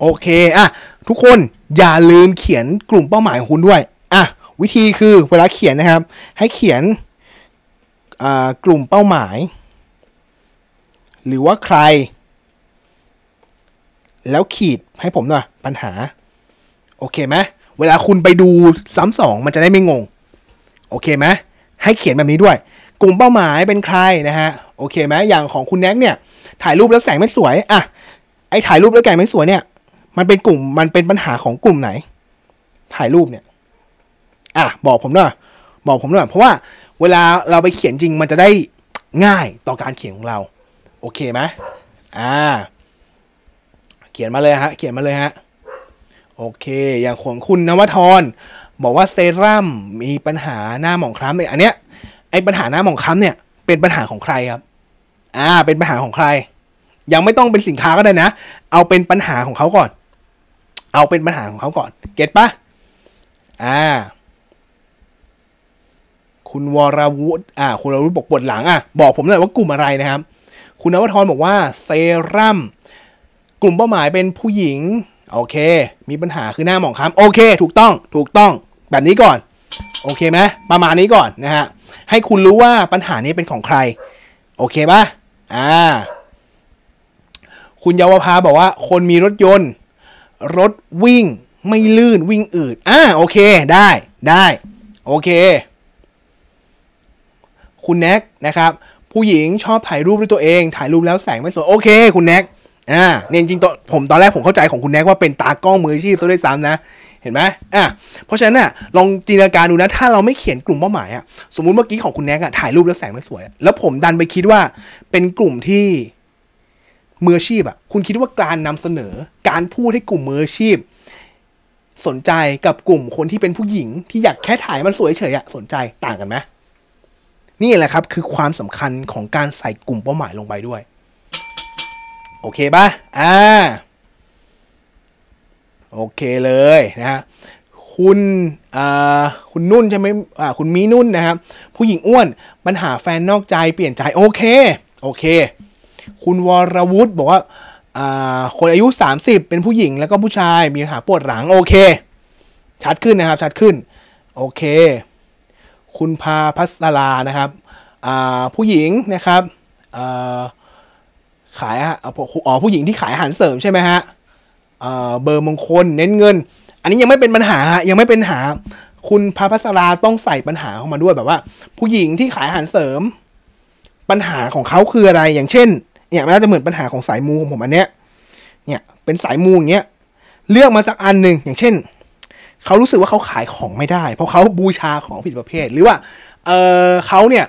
โอเคอ่ะ ทุกคนอย่าลืมเขียนกลุ่มเป้าหมายของคุณด้วยอ่ะวิธีคือเวลาเขียนนะครับ ให้เขียนกลุ่มเป้าหมาย หรือว่าใคร แล้วขีดให้ผมหน่อยปัญหาโอเคไหมเวลาคุณไปดูซ้ำสองมันจะได้ไม่งง โอเคไหมให้เขียนแบบนี้ด้วย กลุ่มเป้าหมายเป็นใครนะฮะ โอเคไหมอย่างของคุณแน็กเนี่ยถ่ายรูปแล้วแสงไม่สวยอ่ะไอถ่ายรูปแล้วแสงไม่สวยเนี่ยมันเป็นกลุ่มมันเป็นปัญหาของกลุ่มไหน ถ่ายรูปเนี่ย อ่ะบอกผมหน่อยบอกผมหน่อยเพราะว่าเวลาเราไปเขียนจริงมันจะได้ง่ายต่อการเขียนของเรา โอเคไหมอ่า เขียนมาเลยฮะเขียนมาเลยฮะโอเคอย่างของคุณนวทร บอกว่าเซรั่มมีปัญหาหน้าหมองคล้ำเนี่ยอันเนี้ยไอ้ปัญหาหน้าหมองคล้ำเนี่ย เป็นปัญหาของใครครับ อ่า เป็นปัญหาของใคร ยังไม่ต้องเป็นสินค้าก็ได้นะเอาเป็นปัญหาของเขาก่อนเอาเป็นปัญหาของเขาก่อน เก็ตปะอ่า คุณวรวุฒิอ่าคุณวรวุฒิบอกปวดหลังอ่ะ บอกผมหน่อยว่ากลุ่มอะไรนะครับ คุณนวทรบอกว่าเซรั่ม กลุ่มเป้าหมายเป็นผู้หญิง โอเค มีปัญหาคือหน้าหมองคล้ำโอเค ถูกต้อง ถูกต้อง แบบนี้ก่อน โอเคไหมประมาณนี้ก่อนนะฮะ ให้คุณรู้ว่าปัญหานี้เป็นของใคร โอเคปะอ่า คุณเยาวภาบอกว่า คนมีรถยนต์รถวิ่งไม่ลื่นวิ่งอืด อ่าโอเค ได้ได้โอเค คุณแน็กนะครับ ผู้หญิงชอบถ่ายรูปด้วยตัวเอง ถ่ายรูปแล้วแสงไม่สวยโอเคคุณแน็กอ่าเนี่ยจริงตอผมตอนแรกผมเข้าใจของคุณแน็กว่าเป็นตากล้องมือชีพซะด้วยซ้ำนะเห็นไหมอ่ะเพราะฉะนั้นอ่ะลองจินตนาการดูนะ ถ้าเราไม่เขียนกลุ่มเป้าหมายอ่ะสมมุติเมื่อกี้ของคุณแน็กอ่ะถ่ายรูปแล้วแสงไม่สวย แล้วผมดันไปคิดว่าเป็นกลุ่มที่มืออาชีพอะคุณคิดว่าการนำเสนอการพูดให้กลุ่มมืออาชีพ สนใจกับกลุ่มคนที่เป็นผู้หญิงที่อยากแค่ถ่ายมันสวยเฉยอะสนใจต่างกันไหมนี่แหละครับคือความสำคัญของการใส่กลุ่มเป้าหมายลงไปด้วยโอเคปะ่ะอ่าโอเคเลยนะฮะคุณอ่าคุณนุ่นใช่ไหมอ่าคุณมีนุ่นนะครับผู้หญิงอ้วนมันหาแฟนนอกใจเปลี่ยนใจโอเคโอเคคุณวรวุฒิบอกว่าคนอายุ 30 เป็นผู้หญิงแล้วก็ผู้ชายมีปัญหาปวดหลังโอเคชัดขึ้นนะครับชัดขึ้นโอเค คุณพาพัสลานะครับผู้หญิงนะครับขายอ๋อผู้หญิงที่ขายอาหารเสริมใช่ไหมฮะเบอร์มงคลเน้นเงิน อันนี้ยังไม่เป็นปัญหายังไม่เป็นหา คุณพาพัสราต้องใส่ปัญหาเข้ามาด้วยแบบว่า ผู้หญิงที่ขายอาหารเสริม ปัญหาของเขาคืออะไรอย่างเช่นเนี่ยมันจะเหมือนปัญหาของสายมูของผมอันเนี้ย เนี่ย เป็นสายมูอย่างเงี้ย เลือกมาจากอันหนึ่ง อย่างเช่น เขารู้สึกว่าเขาขายของไม่ได้ เพราะเขาบูชาของผิดประเภท หรือว่า เออเขาเนี่ย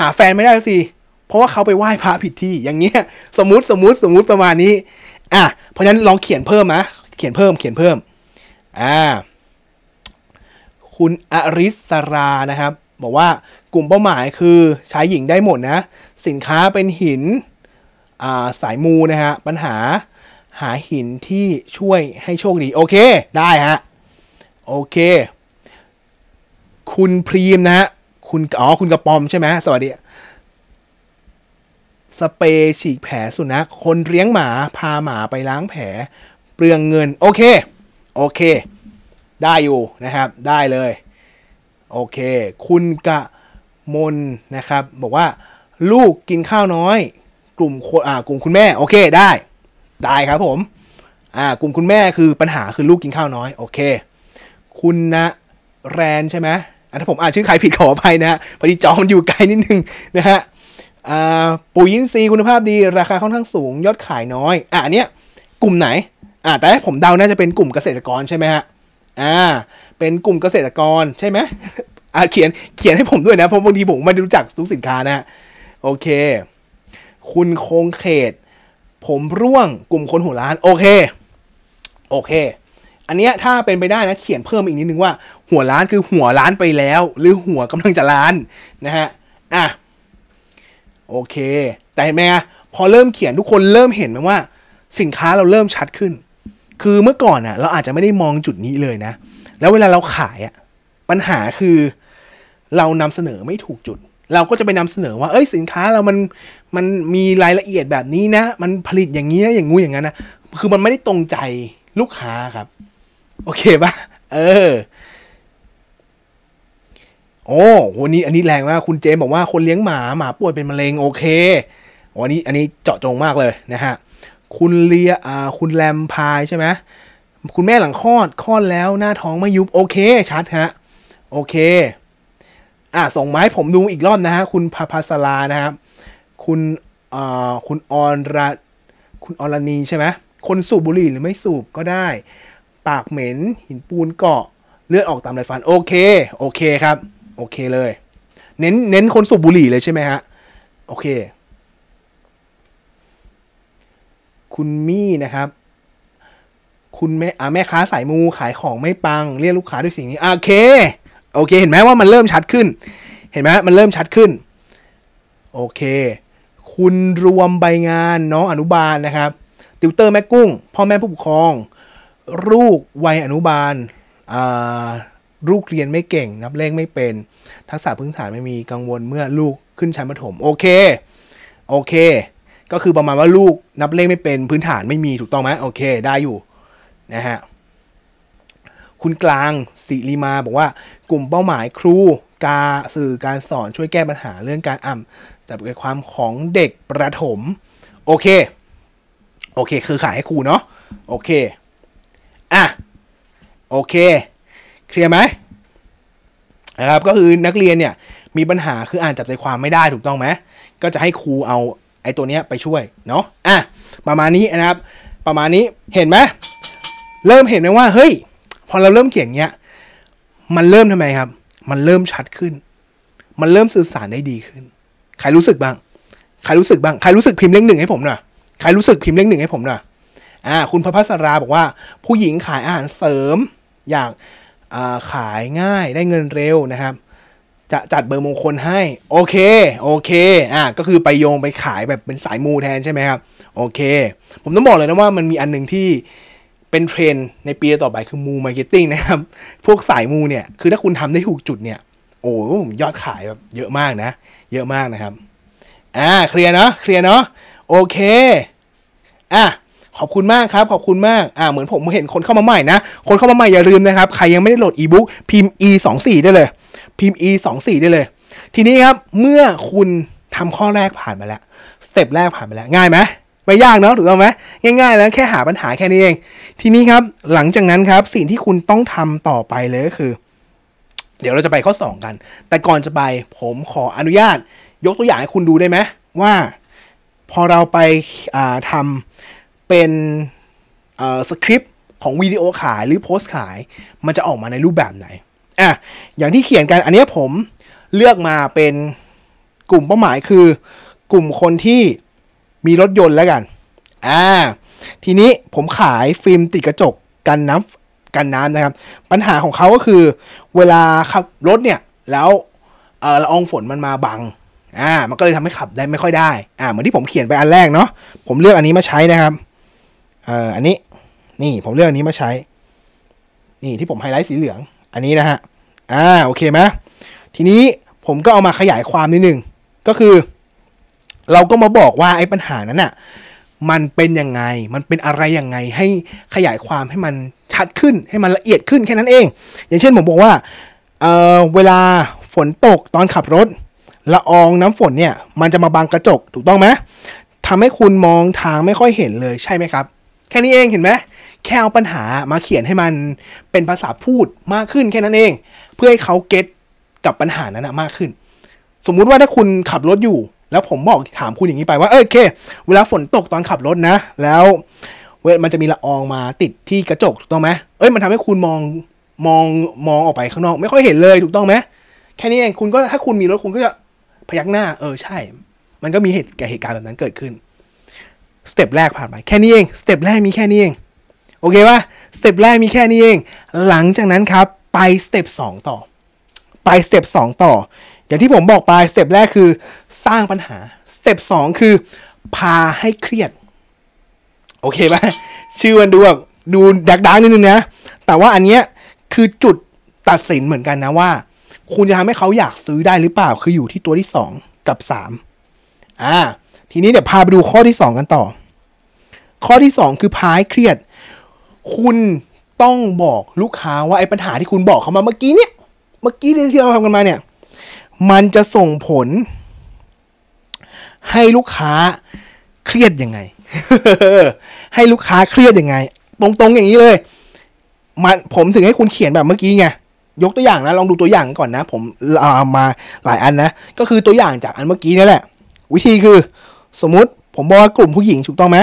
หาแฟนไม่ได้สิเพราะว่าเขาไปไหว้พระผิดที่ อย่างเงี้ย สมมติ สมมติ สมมติ ประมาณนี้ อ่ะ เพราะฉะนั้นลองเขียนเพิ่มนะเขียนเพิ่ม เขียนเพิ่ม อ่า คุณอริสรานะครับ บอกว่ากลุ่มเป้าหมายคือใช้หญิงได้หมดนะ สินค้าเป็นหินสายมู นะฮะ ปัญหาหาหินที่ช่วยให้โชคดี โอเค ได้ฮะ โอเค คุณพรีม นะฮะ คุณ อ๋อ คุณกระปอมใช่ไหม สวัสดี สเปรย์ฉีกแผลสุนัขคนเลี้ยงหมาพาหมาไปล้างแผล เปลืองเงิน โอเค โอเค ได้อยู่นะครับ ได้เลย โอเค คุณกะมน นะครับ บอกว่า ลูกกินข้าวน้อยกลุ่มคนอ่ากลุ่มคุณแม่ โอเคได้ได้ครับผมอ่ากลุ่มคุณแม่คือปัญหาคือลูกกินข้าวน้อย โอเค คุณนะแรนใช่ไหมถ้าผมอ่านชื่อใครผิดขออภัยนะฮะพอดีจองมันอยู่ไกลนิดนึงนะฮะปุ๋ยยินซีคุณภาพดีราคาค่อนข้างสูงยอดขายน้อย อ่ะอันเนี้ยกลุ่มไหนอ่ะแต่ผมเดาน่าจะเป็นกลุ่มเกษตรกรใช่ไหมฮะอ่าเป็นกลุ่มเกษตรกรใช่ไหมอ่าเขียนเขียนให้ผมด้วยนะเพราะบางทีผมไม่รู้จักทุกสินค้านะโอเคคุณคงเขต ผมร่วง กลุ่มคนหัวล้าน โอเคโอเค อันเนี้ยถ้าเป็นไปได้นะเขียนเพิ่มอีกนิดนึงว่า หัวล้านคือหัวล้านไปแล้ว หรือหัวกำลังจะล้านนะฮะอ่ะโอเค แต่เห็นไหมพอเริ่มเขียนทุกคนเริ่มเห็นไหมว่าสินค้าเราเริ่มชัดขึ้น คือเมื่อก่อนอ่ะเราอาจจะไม่ได้มองจุดนี้เลยนะ แล้วเวลาเราขายอ่ะปัญหาคือเรานำเสนอไม่ถูกจุดเราก็จะไปนำเสนอว่า เอ้ยสินค้าเรามันมันมีรายละเอียดแบบนี้นะ มันผลิตอย่างนี้นะอย่างงูอย่างนั้นนะ คือมันไม่ได้ตรงใจลูกค้าครับ โอเคปะเออโอ้วันนี้ อันนี้แรงมากคุณเจมบอกว่าคนเลี้ยงหมาหมาป่วยเป็นมะเร็งโอเควันนี้อันนี้เจาะจงมากเลยนะฮะ คุณเลียอ่า คุณแรมพายใช่ไหมคุณแม่หลังคลอดคลอดแล้วหน้าท้องไม่ยุบ โอเค ชัดฮะ โอเคอ่ะส่งไม้ผมดูอีกรอบนะฮะ คุณพาพาสลานะครับคุณอ่าคุณออนระคุณอรณีใช่ไหมคนสูบบุหรี่หรือไม่สูบก็ได้ ปากเหม็นหินปูนเกาะเลือดออกตามไรฟันโอเคโอเคครับ โอเคเลย เน้นเน้นคนสูบบุหรี่เลยใช่ไหมฮะโอเค คุณมี่นะครับคุณแม่อ่าแม่ค้าสายมูขายของไม่ปังเรียกลูกค้าด้วยสิ่งนี้โอเคโอเคเห็นไหมว่ามันเริ่มชัดขึ้นเห็นไหมมันเริ่มชัดขึ้นโอเค คุณรวมใบงานน้องอนุบาลนะครับติวเตอร์แม่กุ้ง พ่อแม่ผู้ปกครองลูกวัยอนุบาลลูกเรียนไม่เก่งนับเลขไม่เป็นทักษะพื้นฐานไม่มีกังวลเมื่อลูกขึ้นชั้นประถมโอเคโอเค ก็คือประมาณว่าลูกนับเลขไม่เป็นพื้นฐานไม่มีถูกต้องไหมโอเคได้อยู่นะฮะคุณกลางสิริมาบอกว่า กลุ่มเป้าหมายครู กาสื่อการสอนช่วยแก้ปัญหาเรื่องการอ่ำจับใจความของเด็กประถมโอเค โอเค คือขายให้ครูเนาะโอเคอ่ะโอเคเคลียร์ไหมนะครับก็คือนักเรียนเนี่ยมีปัญหาคืออ่านจับใจความไม่ได้ถูกต้องไหมก็จะให้ครูเอาไอ้ตัวเนี้ยไปช่วยเนาะอ่ะประมาณนี้นะครับ ประมาณนี้เห็นไหมเริ่มเห็นไหมว่าเฮ้ยพอเราเริ่มเขียนเงี้ย มันเริ่มทำไมครับ มันเริ่มชัดขึ้น มันเริ่มสื่อสารได้ดีขึ้น ใครรู้สึกบ้าง ใครรู้สึกบ้าง ใครรู้สึกพิมพ์เลขหนึ่งให้ผมหน่อย ใครรู้สึกพิมพ์เลขหนึ่งให้ผมหน่อย อ่า คุณพระพัสราบอกว่าผู้หญิงขายอาหารเสริมอยากขายง่ายได้เงินเร็วนะครับ จะจัดเบอร์มงคลให้ โอเค โอเค อ่า ก็คือไปโยงไปขายแบบเป็นสายมูแทนใช่ไหมครับ โอเค ผมต้องบอกเลยนะว่า มันมีอันหนึ่งที่เป็นเทรน ในปีต่อไปคือมูมาร์เก็ตติ้งนะครับ พวกสายมูเนี่ยคือถ้าคุณทำได้ถูกจุดเนี่ยโอ้ยอดขายแบบเยอะมากนะ เยอะมากนะครับ อ่า เคลียร์เนาะเคลียร์เนาะโอเค อ่ะ ขอบคุณมากครับ ขอบคุณมากอ่าเหมือนผมเห็นคนเข้ามาใหม่นะ คนเข้ามาใหม่อย่าลืมนะครับ ใครยังไม่ได้โหลดอีบุ๊กพิมพ์ e 2 4ได้เลย พิมพ์ e 2 4ได้เลย ทีนี้ครับ เมื่อคุณทำข้อแรกผ่านมาแล้วสเต็ปแรกผ่านไปแล้ว ง่ายไหมไม่ยากเนาะถูกต้องไหมง่ายๆแล้วแค่หาปัญหาแค่นี้เอง ทีนี้ครับ หลังจากนั้นครับสิ่งที่คุณต้องทำต่อไปเลยก็คือ เดี๋ยวเราจะไปข้อ 2 กัน แต่ก่อนจะไปผมขออนุญาต ยกตัวอย่างให้คุณดูได้ไหมว่าพอเราไปทำเป็นสคริปต์ของวิดีโอขายหรือโพสต์ขาย มันจะออกมาในรูปแบบไหนอ่ะอย่างที่เขียนกันอันนี้ผมเลือกมาเป็นกลุ่มเป้าหมายคือกลุ่มคนที่มีรถยนต์แล้วกัน อ่า ทีนี้ผมขายฟิล์มติดกระจกกันน้ำกันน้ำนะครับ ปัญหาของเขาก็คือ เวลาขับรถเนี่ย แล้วเออละอองฝนมันมาบัง อ่า มันก็เลยทำให้ขับได้ไม่ค่อยได้ อ่า เหมือนที่ผมเขียนไปอันแรกเนาะ ผมเลือกอันนี้มาใช้นะครับ เอ่อ อันนี้ นี่ ผมเลือกอันนี้มาใช้ นี่ที่ผมไฮไลท์สีเหลือง อันนี้นะฮะ อ่า โอเคไหมทีนี้ผมก็เอามาขยายความนิดนึงก็คือเราก็มาบอกว่าไอ้ปัญหานั้นอะ่ะ มันเป็นยังไง มันเป็นอะไรยังไง ให้ขยายความให้มันชัดขึ้น ให้มันละเอียดขึ้นแค่นั้นเอง อย่างเช่นผมบอกว่า เออเวลาฝนตกตอนขับรถ ละอองน้ำฝนเนี่ย มันจะมาบังกระจก ถูกต้องไหมทำให้คุณมองทางไม่ค่อยเห็นเลย ใช่ไหมครับ แค่นี้เองเห็นไหม แค่เอาปัญหามาเขียนให้มันเป็นภาษาพูดมากขึ้นแค่นั้นเอง เพื่อให้เขาเก็ตกับปัญหานั้นมากขึ้น สมมุติว่าถ้าคุณขับรถอยู่แล้วผมบอกถามคุณอย่างนี้ไปว่าเออโอเค เวลาฝนตกตอนขับรถนะ แล้ว เวมันจะมีละอองมาติดที่กระจกถูกต้องไหมเอ้ยมันทำให้คุณมองมองมองออกไปข้างนอก ไม่ค่อยเห็นเลยถูกต้องไหมแค่นี้เอง คุณก็ถ้าคุณมีรถคุณก็จะพยักหน้าเออใช่ มันก็มีเหตุแก่เหตุการณ์แบบนั้นเกิดขึ้นสเต็ปแรกผ่านไปแค่นี้เองสเต็ปแรกมีแค่นี้เองโอเคป่ะสเต็ปแรกมีแค่นี้เอง หลังจากนั้นครับ ไปสเต็ปสองต่อไปสเต็ปสองต่ออย่างที่ผมบอกไปสเต็ปแรก คือ สร้างปัญหาสเต็ปสองคือ พาให้เครียด โอเคไหม ชื่อมันดูแบบดูดักดังนิดนึงนะ แต่ว่าอันเนี้ยคือจุดตัดสินเหมือนกันนะว่า คุณจะทำให้เขาอยากซื้อได้หรือเปล่า คืออยู่ที่ตัวที่สองกับสามอ่า ทีนี้เดี๋ยวพาไปดูข้อที่สองกันต่อ ข้อที่สองคือพาให้เครียด คุณต้องบอกลูกค้าว่าไอ้ปัญหาที่คุณบอกเขามาเมื่อกี้เนี่ย เมื่อกี้ที่เราทำกันมาเนี่ยมันจะส่งผล ให้ลูกค้าเครียดยังไง ให้ลูกค้าเครียดยังไง ตรงๆอย่างนี้เลยมันผมถึงให้คุณเขียนแบบเมื่อกี้ไง ยกตัวอย่างนะ ลองดูตัวอย่างก่อนนะ ผมเอามาหลายอันนะ ก็คือตัวอย่างจากอันเมื่อกี้นี่แหละ วิธีคือ สมมุติผมบอกว่ากลุ่มผู้หญิงถูกต้องไหม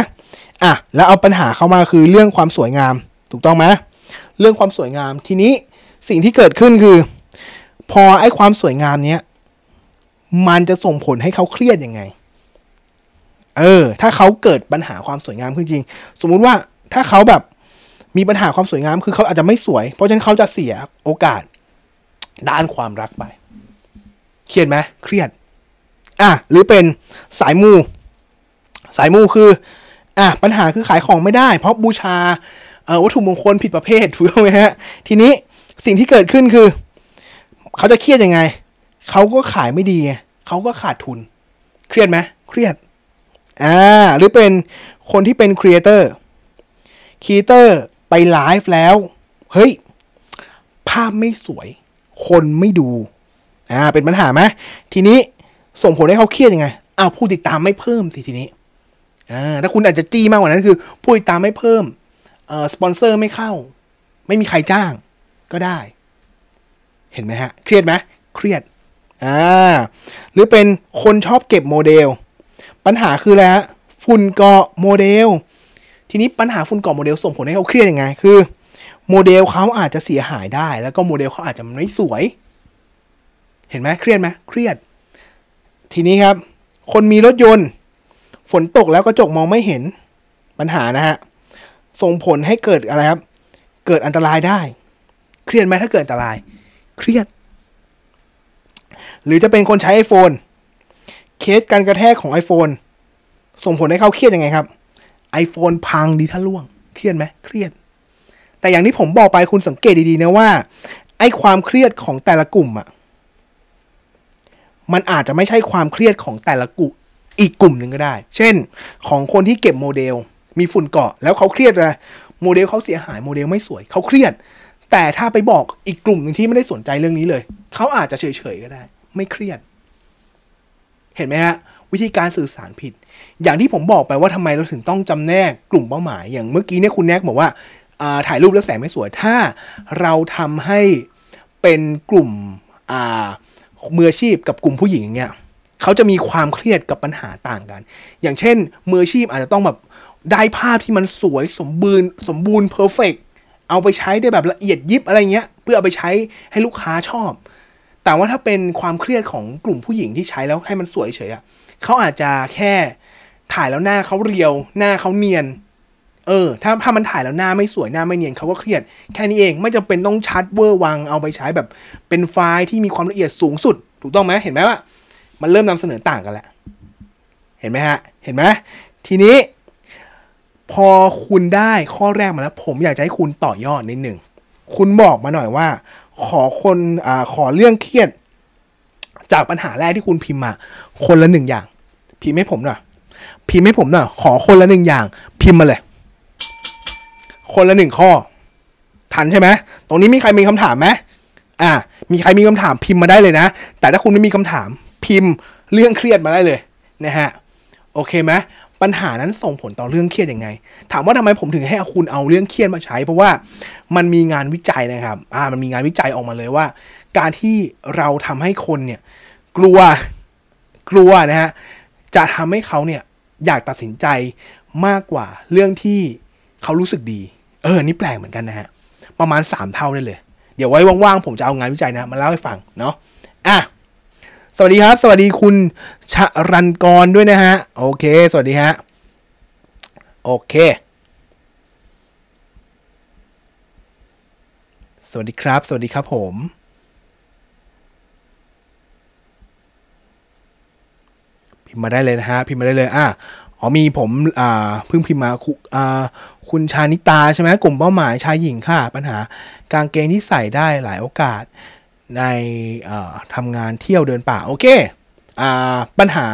อ่ะแล้วเอาปัญหาเข้ามาคือเรื่องความสวยงาม ถูกต้องไหมเรื่องความสวยงาม ทีนี้สิ่งที่เกิดขึ้นคือพอไอ้ความสวยงามเนี้ยมันจะส่งผลให้เขาเครียดยังไงเออ ถ้าเขาเกิดปัญหาความสวยงามขึ้นจริง สมมุติว่า ถ้าเขาแบบ มีปัญหาความสวยงาม คือเขาอาจจะไม่สวย เพราะฉะนั้นเขาจะเสียโอกาส ด้านความรักไป เครียดไหมเครียด อ่ะ หรือเป็นสายมู สายมู คือ อ่ะปัญหาคือขายของไม่ได้ เพราะบูชาวัตถุมงคลผิดประเภทถูกไหมฮะ ทีนี้สิ่งที่เกิดขึ้นคือเขาจะเครียดยังไง เขาก็ขายไม่ดีไงเขาก็ขาดทุน เครียดไหมเครียด อ่า หรือเป็นคนที่เป็นครีเอเตอร์ ครีเอเตอร์ไปไลฟ์แล้ว เฮ้ย ภาพไม่สวย คนไม่ดู อ่า เป็นปัญหาไหมทีนี้ส่งผลให้เขาเครียดยังไงอ้าวผู้ติดตามไม่เพิ่มสิทีนี้ อ่า ถ้าคุณอาจจะจี้มากกว่านั้นคือ ผู้ติดตามไม่เพิ่ม เอ่อสปอนเซอร์ไม่เข้า ไม่มีใครจ้าง ก็ได้เห็นไหมฮะเครียดไหมเครียดอ่าหรือเป็นคนชอบเก็บโมเดล ปัญหาคืออะไรฮะฝุ่นเกาะโมเดล ทีนี้ปัญหาฝุ่นเกาะโมเดลส่งผลให้เขาเครียดยังไงคือ โมเดลเขาอาจจะเสียหายได้ แล้วก็โมเดลเขาอาจจะไม่สวย เห็นไหมเครียดไหมเครียด ทีนี้ครับ คนมีรถยนต์ ฝนตกแล้วกระจกมองไม่เห็น ปัญหานะฮะส่งผลให้เกิดอะไรครับ เกิดอันตรายได้ เครียดไหมถ้าเกิดอันตรายเครียด หรือจะเป็นคนใช้ iPhone เคสการกระแทกของ iPhone ส่งผลให้เขาเครียดยังไงครับ iPhone พังดีถ้าล่วง เครียดไหมเครียด แต่อย่างที่ผมบอกไปคุณสังเกตดีๆนะว่า ไอ้ความเครียดของแต่ละกลุ่มอะมันอาจจะไม่ใช่ความเครียดของแต่ละกลุ่มอีกกลุ่มหนึ่งก็ได้ เช่น ของคนที่เก็บโมเดล มีฝุ่นเกาะ แล้วเขาเครียดเลยโมเดลเขาเสียหาย โมเดลไม่สวย เขาเครียดแต่ถ้าไปบอกอีกกลุ่มหนึ่งที่ไม่ได้สนใจเรื่องนี้เลย เขาอาจจะเฉยๆก็ได้ ไม่เครียด เห็นไหมฮะ วิธีการสื่อสารผิด อย่างที่ผมบอกไปว่าทำไมเราถึงต้องจำแนกกลุ่มเป้าหมาย อย่างเมื่อกี้เนี่ยคุณแนกบอกว่าถ่ายรูปแล้วแสงไม่สวย ถ้าเราทำให้เป็นกลุ่มมืออาชีพกับกลุ่มผู้หญิงอย่างเงี้ยเขาจะมีความเครียดกับปัญหาต่างกัน อย่างเช่นมืออาชีพอาจจะต้องแบบได้ภาพที่มันสวยสมบูรณ์สมบูรณ์เพอร์เฟกต์เอาไปใช้ได้แบบละเอียดยิบอะไรเงี้ยเพื่อเอาไปใช้ให้ลูกค้าชอบ แต่ว่าถ้าเป็นความเครียดของกลุ่มผู้หญิงที่ใช้แล้วให้มันสวยเฉยอะเขาอาจจะแค่ ถ่ายแล้วหน้าเขาเรียว หน้าเขาเนียน เออ ถ้าถ้ามันถ่ายแล้วหน้าไม่สวยหน้าไม่เนียนเขาก็เครียด แค่นี้เองไม่จำเป็นต้องชัดเวอร์วัง เอาไปใช้แบบเป็นไฟล์ที่มีความละเอียดสูงสุด ถูกต้องไหมเห็นไหมว่ามันเริ่มนำเสนอต่างกันแล้วเห็นไหมฮะ เห็นไหมทีนี้พอคุณได้ข้อแรกมาแล้วผมอยากจะให้คุณต่อยอดนิดหนึ่งคุณบอกมาหน่อยว่า ขอคนอขอเรื่องเครียดจากปัญหาแรกที่คุณพิมพ์มา คนละหนึ่งอย่าง พิมพ์ให้ผมหน่อยพิมพ์ให้ผมหน่อยขอคนละหนึ่งอย่าง พิมพ์มาเลยคนละหนึ่งข้อ ทันใช่ไหมตรงนี้มีใครมีคำถามไหมอ่ามีใครมีคำถามพิมพ์มาได้เลยนะแต่ถ้าคุณไม่มีคำถาม พิมพ์เรื่องเครียดมาได้เลย นะฮะโอเคไหมปัญหานั้นส่งผลต่อเรื่องเครียดยังไง ถามว่าทำไมผมถึงให้คุณเอาเรื่องเครียดมาใช้ เพราะว่ามันมีงานวิจัยนะครับ อ่า มันมีงานวิจัยออกมาเลยว่า การที่เราทำให้คนเนี่ย กลัว กลัวนะฮะ จะทำให้เขาเนี่ยอยากตัดสินใจมากกว่าเรื่องที่เขารู้สึกดี เออนี่แปลกเหมือนกันนะฮะ ประมาณ 3 เท่าได้เลย เดี๋ยวไว้ว่างๆ ผมจะเอางานวิจัยนะมาเล่าให้ฟังเนาะ อ่ะสวัสดีครับ สวัสดีคุณชรันกรด้วยนะฮะโอเคสวัสดีฮะ โอเค สวัสดีครับ สวัสดีครับผมพิมพ์มาได้เลยนะฮะพิมพ์มาได้เลยอ่ะอ๋อมีผมอ่าเพิ่งพิมพ์มาคุอ่าคุณชานิตาใช่ไหมกลุ่มเป้าหมาย ชายหญิงค่ะปัญหากางเกงที่ใส่ได้หลายโอกาสในทำงานเที่ยวเดินป่า โอเคอปัญหา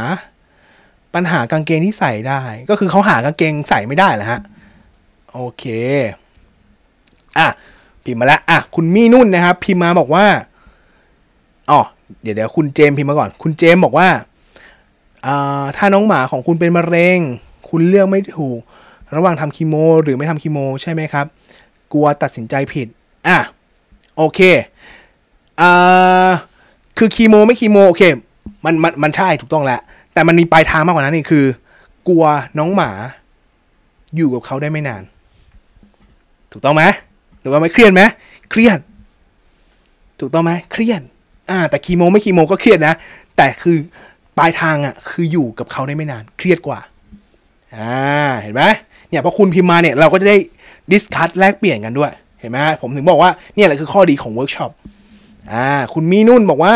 ปัญหากางเกงที่ใส่ได้ ก็คือเขาหากางเกงใส่ไม่ได้แหละฮะ โอเคอ่ะพิมพ์มาแล้วอ่ะคุณมี่นุ่นนะครับพิมพ์มาบอกว่าอ๋อเดี๋ยวเดี๋ยวคุณเจมพิมพ์มาก่อน คุณเจมบอกว่าอ่าถ้าน้องหมาของคุณเป็นมะเร็ง คุณเลือกไม่ถูกระหว่างทำคีโม หรือไม่ทำคีโม ใช่ไหมครับกลัวตัดสินใจผิดอ่ะโอเคอ่าคือคีโมไม่คีโมโอเคมันมันมันใช่ถูกต้องแหละแต่มันมีปลายทางมากกว่านั้นนี่คือ กลัวน้องหมา อยู่กับเขาได้ไม่นาน ถูกต้องไหมถูกต้องไหมเครียดไหมเครียดถูกต้องไหมเครียดอ่าแต่คีโมไม่คีโมก็เครียดนะแต่คือปลายทางอ่ะคืออยู่กับเขาได้ไม่นาน เครียดกว่าอ่าเห็นไหมเนี่ยพอคุณพิมพ์มาเนี่ยเราก็จะได้ดิสคัตแลกเปลี่ยนกันด้วยเห็นไหมผมถึงบอกว่าเนี่ยแหละคือข้อดีของเวิร์กช็อปอ่าคุณมีนุ่นบอกว่า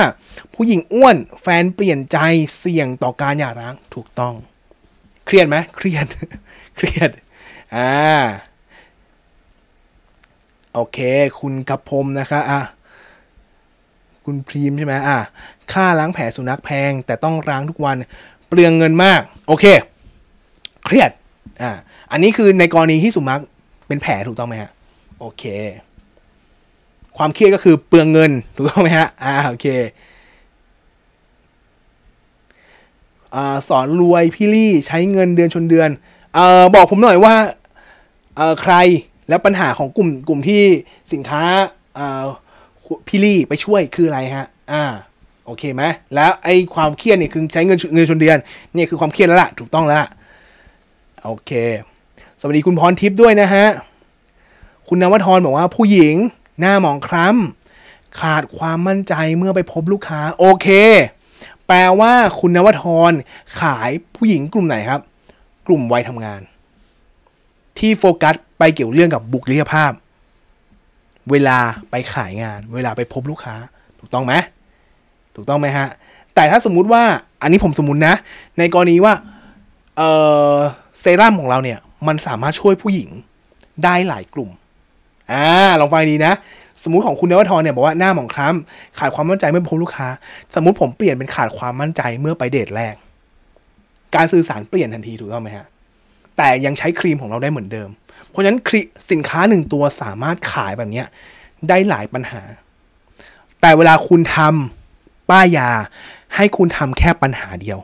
ผู้หญิงอ้วนแฟนเปลี่ยนใจเสี่ยงต่อการหย่าร้างถูกต้องเครียดไหมเครียดเครียดอ่าโอเค คุณกับพมนะคะอ่ะคุณพรีมใช่ไหมอ่ะค่าล้างแผลสุนัขแพงแต่ต้องล้างทุกวัน เปลืองเงินมาก โอเค เครียดอ่าอันนี้คือในกรณีที่สุนัขเป็นแผลถูกต้องไหมฮะโอเคความเครียดก็คือเปลืองเงินถูกต้องไหมฮะ อ่าโอเคอสอนรวยพี่ลี่ใช้เงินเดือนชนเดือนอบอกผมหน่อยว่าใครแล้วปัญหาของกลุ่มกลุ่มที่สินค้าพี่ลี่ไปช่วยคืออะไรฮะ อ่าโอเคไหมแล้วไอ้ความเครียดเนี่ยคือใช้เงินเงินชนเดือนเนี่ยคือความเครียดแล้วล่ะถูกต้องแล้วล่ะ โอเค สวัสดีคุณพรทิพย์ด้วยนะฮะ คุณนวทรบอกว่าผู้หญิงหน้าหมองคล้ำขาดความมั่นใจเมื่อไปพบลูกค้า โอเค แปลว่าคุณนวทร ขายผู้หญิงกลุ่มไหนครับ กลุ่มวัยทำงาน ที่โฟกัสไปเกี่ยวเรื่องกับบุคลิกภาพ เวลาไปขายงาน เวลาไปพบลูกค้า ถูกต้องไหมถูกต้องไหมฮะ แต่ถ้าสมมุติว่าอันนี้ผมสมมตินะ ในกรณีว่าเซรั่มของเราเนี่ยมันสามารถช่วยผู้หญิงได้หลายกลุ่มอ่า ลองฟังดีนะ สมมติของคุณนวทรเนี่ย บอกว่าหน้าหมองคล้ำ ขาดความมั่นใจเมื่อพบลูกค้า สมมติผมเปลี่ยนเป็นขาดความมั่นใจเมื่อไปเดทแรก การสื่อสารเปลี่ยนทันที ถูกต้องไหมฮะ แต่ยังใช้ครีมของเราได้เหมือนเดิม เพราะฉะนั้นสินค้าหนึ่งตัวสามารถขายแบบนี้ ได้หลายปัญหา แต่เวลาคุณทำป้ายยา ให้คุณทำแค่ปัญหาเดียว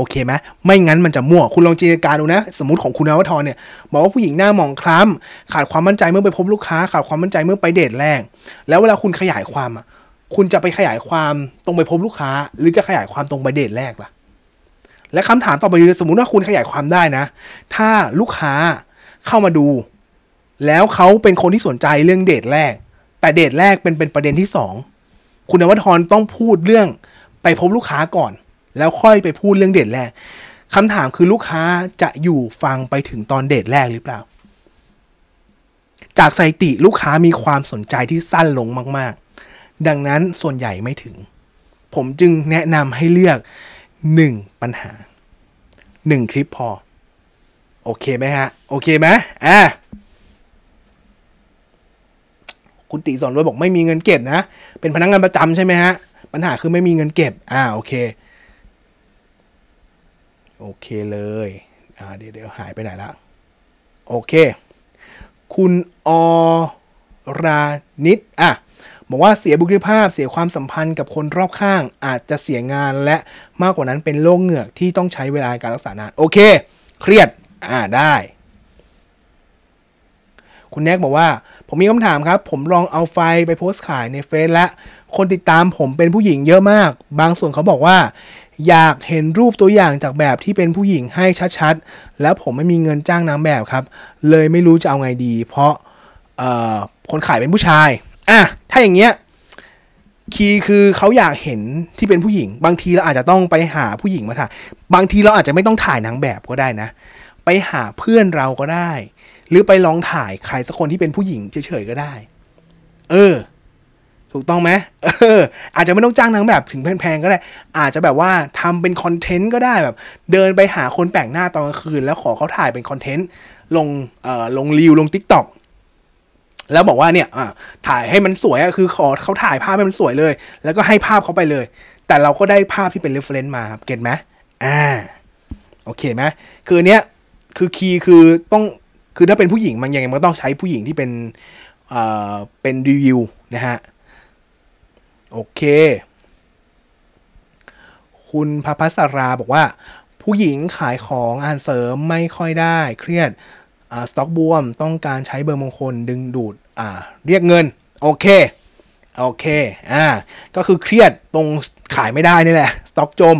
โอเคไหมไม่งั้นมันจะมั่วคุณลองจินตนาการดูนะ สมมติของคุณนวัทรเนี่ยบอกว่าผู้หญิงหน้าหมองคล้ำขาดความมั่นใจเมื่อไปพบลูกค้า ขาดความมั่นใจเมื่อไปเดทแรกแล้วเวลาคุณขยายความอ่ะคุณจะไปขยายความตรงไปพบลูกค้า หรือจะขยายความตรงไปเดทแรกล่ะและคำถามต่อไปคือสมมุติว่าคุณขยายความได้นะ ถ้าลูกค้าเข้ามาดู แล้วเขาเป็นคนที่สนใจเรื่องเดทแรก แต่เดทแรกเป็นเป็นประเด็นที่2คุณนวัทรต้องพูดเรื่องไปพบลูกค้าก่อนแล้วค่อยไปพูดเรื่องเดทแรกคำถามคือลูกค้าจะอยู่ฟังไปถึงตอนเดทแรกหรือเปล่า จากสถิติลูกค้ามีความสนใจที่สั้นลงมาก ๆ ดังนั้นส่วนใหญ่ไม่ถึง ผมจึงแนะนำให้เลือก 1 ปัญหา 1 คลิปพอ โอเคไหมฮะ โอเคไหมอ่ะ คุณติสอนรวยบอกไม่มีเงินเก็บนะ เป็นพนักงงานประจำใช่ไหมฮะปัญหาคือไม่มีเงินเก็บอ่าโอเคโอเคเลยเดี๋ยวเดี๋ยวหายไปไหนละโอเค คุณอรานิดอ่ะ บอกว่าเสียบุคลิภาพ เสียความสัมพันธ์กับคนรอบข้าง อาจจะเสียงานและมากกว่านั้นเป็นโรคเหงือกที่ต้องใช้เวลาการรักษานาน โอเค เครียด อ่าได้ คุณแนกบอกว่า ผมมีคำถามครับ ผมลองเอาไฟไปโพสต์ขายในเฟซและ คนติดตามผมเป็นผู้หญิงเยอะมาก บางส่วนเขาบอกว่าอยากเห็นรูปตัวอย่างจากแบบที่เป็นผู้หญิงให้ชัดๆ แล้วผมไม่มีเงินจ้างนางแบบครับ เลยไม่รู้จะเอาไงดี เพราะคนขายเป็นผู้ชาย อ่ะถ้าอย่างเงี้ย คีย์คือเขาอยากเห็นที่เป็นผู้หญิง บางทีเราอาจจะต้องไปหาผู้หญิงมาถ่ายบางทีเราอาจจะไม่ต้องถ่ายนางแบบก็ได้นะ ไปหาเพื่อนเราก็ได้ หรือไปลองถ่ายใครสักคนที่เป็นผู้หญิงเฉยๆก็ได้ เออถูกต้องไหมเออ อาจจะไม่ต้องจ้างนางแบบถึงแพงๆก็ได้ อาจจะแบบว่าทำเป็นคอนเทนต์ก็ได้แบบ เดินไปหาคนแปลกหน้าตอนกลางคืนแล้วขอเขาถ่ายเป็นคอนเทนต์ลงเอ่อลงรีวลงทิกต็อกแล้วบอกว่าเนี่ยถ่ายให้มันสวยคือขอเขาถ่ายภาพให้มันสวยเลย แล้วก็ให้ภาพเขาไปเลย แต่เราก็ได้ภาพที่เป็นเรฟเฟรนซ์มาเก็ตไหมอ่าโอเคไหมคือเนี้ยคือคีย์คือต้องคือถ้าเป็นผู้หญิงมันยังไงมันต้องใช้ผู้หญิงที่เป็นเอ่อเป็นรีวิวนะฮะโอเค คุณพภัสราบอกว่า ผู้หญิงขายของอ่านเสริมไม่ค่อยได้ เครียดสต็อกบวมต้องการใช้เบอร์มงคลดึงดูดเรียกเงิน โอเคโอเคอ่าก็คือเครียดตรงขายไม่ได้นี่แหละ สต็อกจม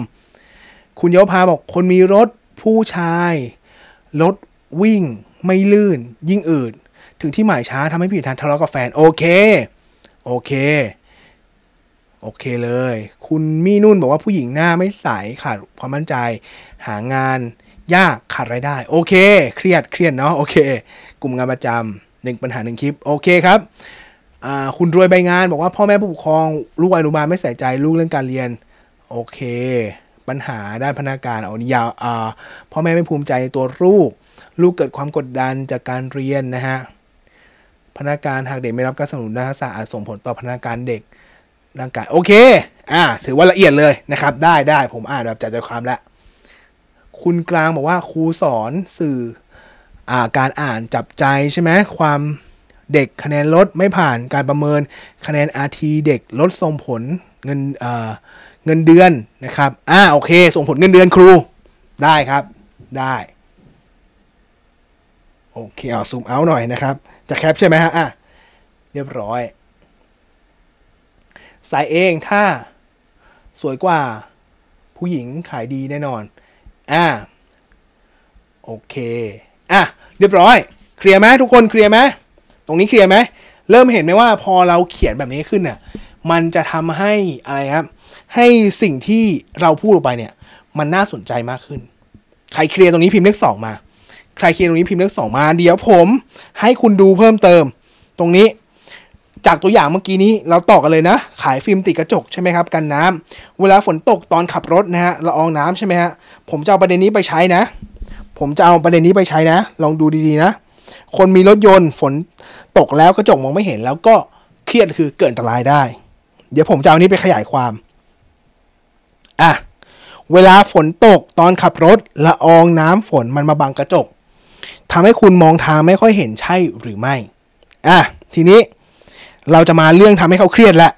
คุณเยาวพาบอกคนมีรถผู้ชาย รถวิ่งไม่ลื่น ยิ่งอืดถึงที่หมายช้าทำให้ผิดทางทะเลาะกับแฟนโอเคโอเคโอเคเลย คุณมี่นุ่นบอกว่าผู้หญิงหน้าไม่ใสขาดความมั่นใจหางานยากขาดรายได้ โอเคเครียดเครียดเนาะโอเคกลุ่มงานประจำหนึ่งปัญหาหนึ่งคลิปโอเคครับคุณรวยใบงานบอกว่าพ่อแม่ผู้ปกครอง ลูกอนุบาลไม่ใส่ใจลูกเรื่องการเรียน โอเค ปัญหาด้านพนักงานเอานยาวพ่อแม่ไม่ภูมิใจตัวลูกลูกเกิดความกดดันจากการเรียนนะฮะพนักงานหากเด็กไม่รับการสนับสนุนด้านทักษะอาจส่งผลต่อพนักงานเด็กร่างกายโอเค อ่าถือว่าละเอียดเลยนะครับ ได้ได้ผมอ่านแบบจัดใจความแล้ว คุณกลางบอกว่าครูสอนสื่อ อ่า การอ่านจับใจใช่ไหม ความเด็กคะแนนลดไม่ผ่านการประเมิน คะแนนอาทีเด็กลดส่งผลเงินเอ่อเงินเดือนนะครับ อ่า โอเค ส่งผลเงินเดือนครู ได้ครับ ได้ โอเคเอาซูมเอาหน่อยนะครับ จะแคปใช่ไหมฮะ อ่ะเรียบร้อยสายเองถ้า สวยกว่า ผู้หญิงขายดีแน่นอน อ่าโอเค อ่ะเรียบร้อย เคลียร์ไหมทุกคนเคลียร์ไหมตรงนี้เคลียร์ไหมเริ่มเห็นไหมว่าพอเราเขียนแบบนี้ขึ้นเนี่ยมันจะทำให้อะไรครับ ให้สิ่งที่เราพูดออกไปเนี่ย มันน่าสนใจมากขึ้น ใครเคลียร์ตรงนี้พิมพ์เลขสองมาใครเคลียร์ตรงนี้พิมพ์เลขสองมา เดี๋ยวผม ให้คุณดูเพิ่มเติม ตรงนี้จากตัวอย่างเมื่อกี้นี้ เราต่อกันเลยนะขายฟิล์มติดกระจกใช่ไหมครับกันน้ำ เวลาฝนตกตอนขับรถนะฮะละอองน้ำใช่ไหมฮะผมจะเอาประเด็นนี้ไปใช้นะ ผมจะเอาประเด็นนี้ไปใช้นะ ลองดูดีๆนะคนมีรถยนต์ ฝนตกแล้วกระจกมองไม่เห็น แล้วก็เครียดคือเกิดอันตรายได้ เดี๋ยวผมจะเอานี้ไปขยายความอ่ะเวลาฝนตกตอนขับรถละอองน้ำฝนมันมาบังกระจก ทำให้คุณมองทางไม่ค่อยเห็นใช่หรือไม่อ่ะทีนี้เราจะมาเรื่องทำให้เขาเครียดละ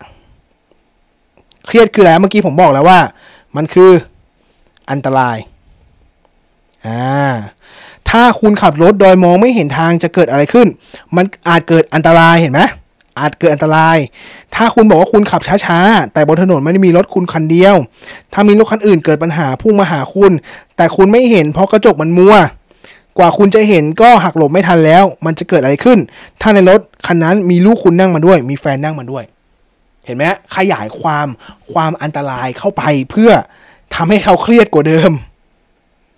เครียดคืออะไรเมื่อกี้ผมบอกแล้วว่า มันคือ อันตราย อ่า ถ้าคุณขับรถโดยมองไม่เห็นทางจะเกิดอะไรขึ้น มันอาจเกิดอันตรายเห็นไหม อาจเกิดอันตราย ถ้าคุณบอกว่าคุณขับช้าๆ แต่บนถนนไม่ได้มีรถคุณคันเดียว ถ้ามีรถคันอื่นเกิดปัญหาพุ่งมาหาคุณ แต่คุณไม่เห็น เพราะกระจกมันมัวกว่าคุณจะเห็นก็หักหลบไม่ทันแล้ว มันจะเกิดอะไรขึ้น ถ้าในรถคันนั้นมีลูกคุณนั่งมาด้วย มีแฟนนั่งมาด้วย เห็นไหมขยายความความอันตรายเข้าไปเพื่อทำให้เขาเครียดกว่าเดิม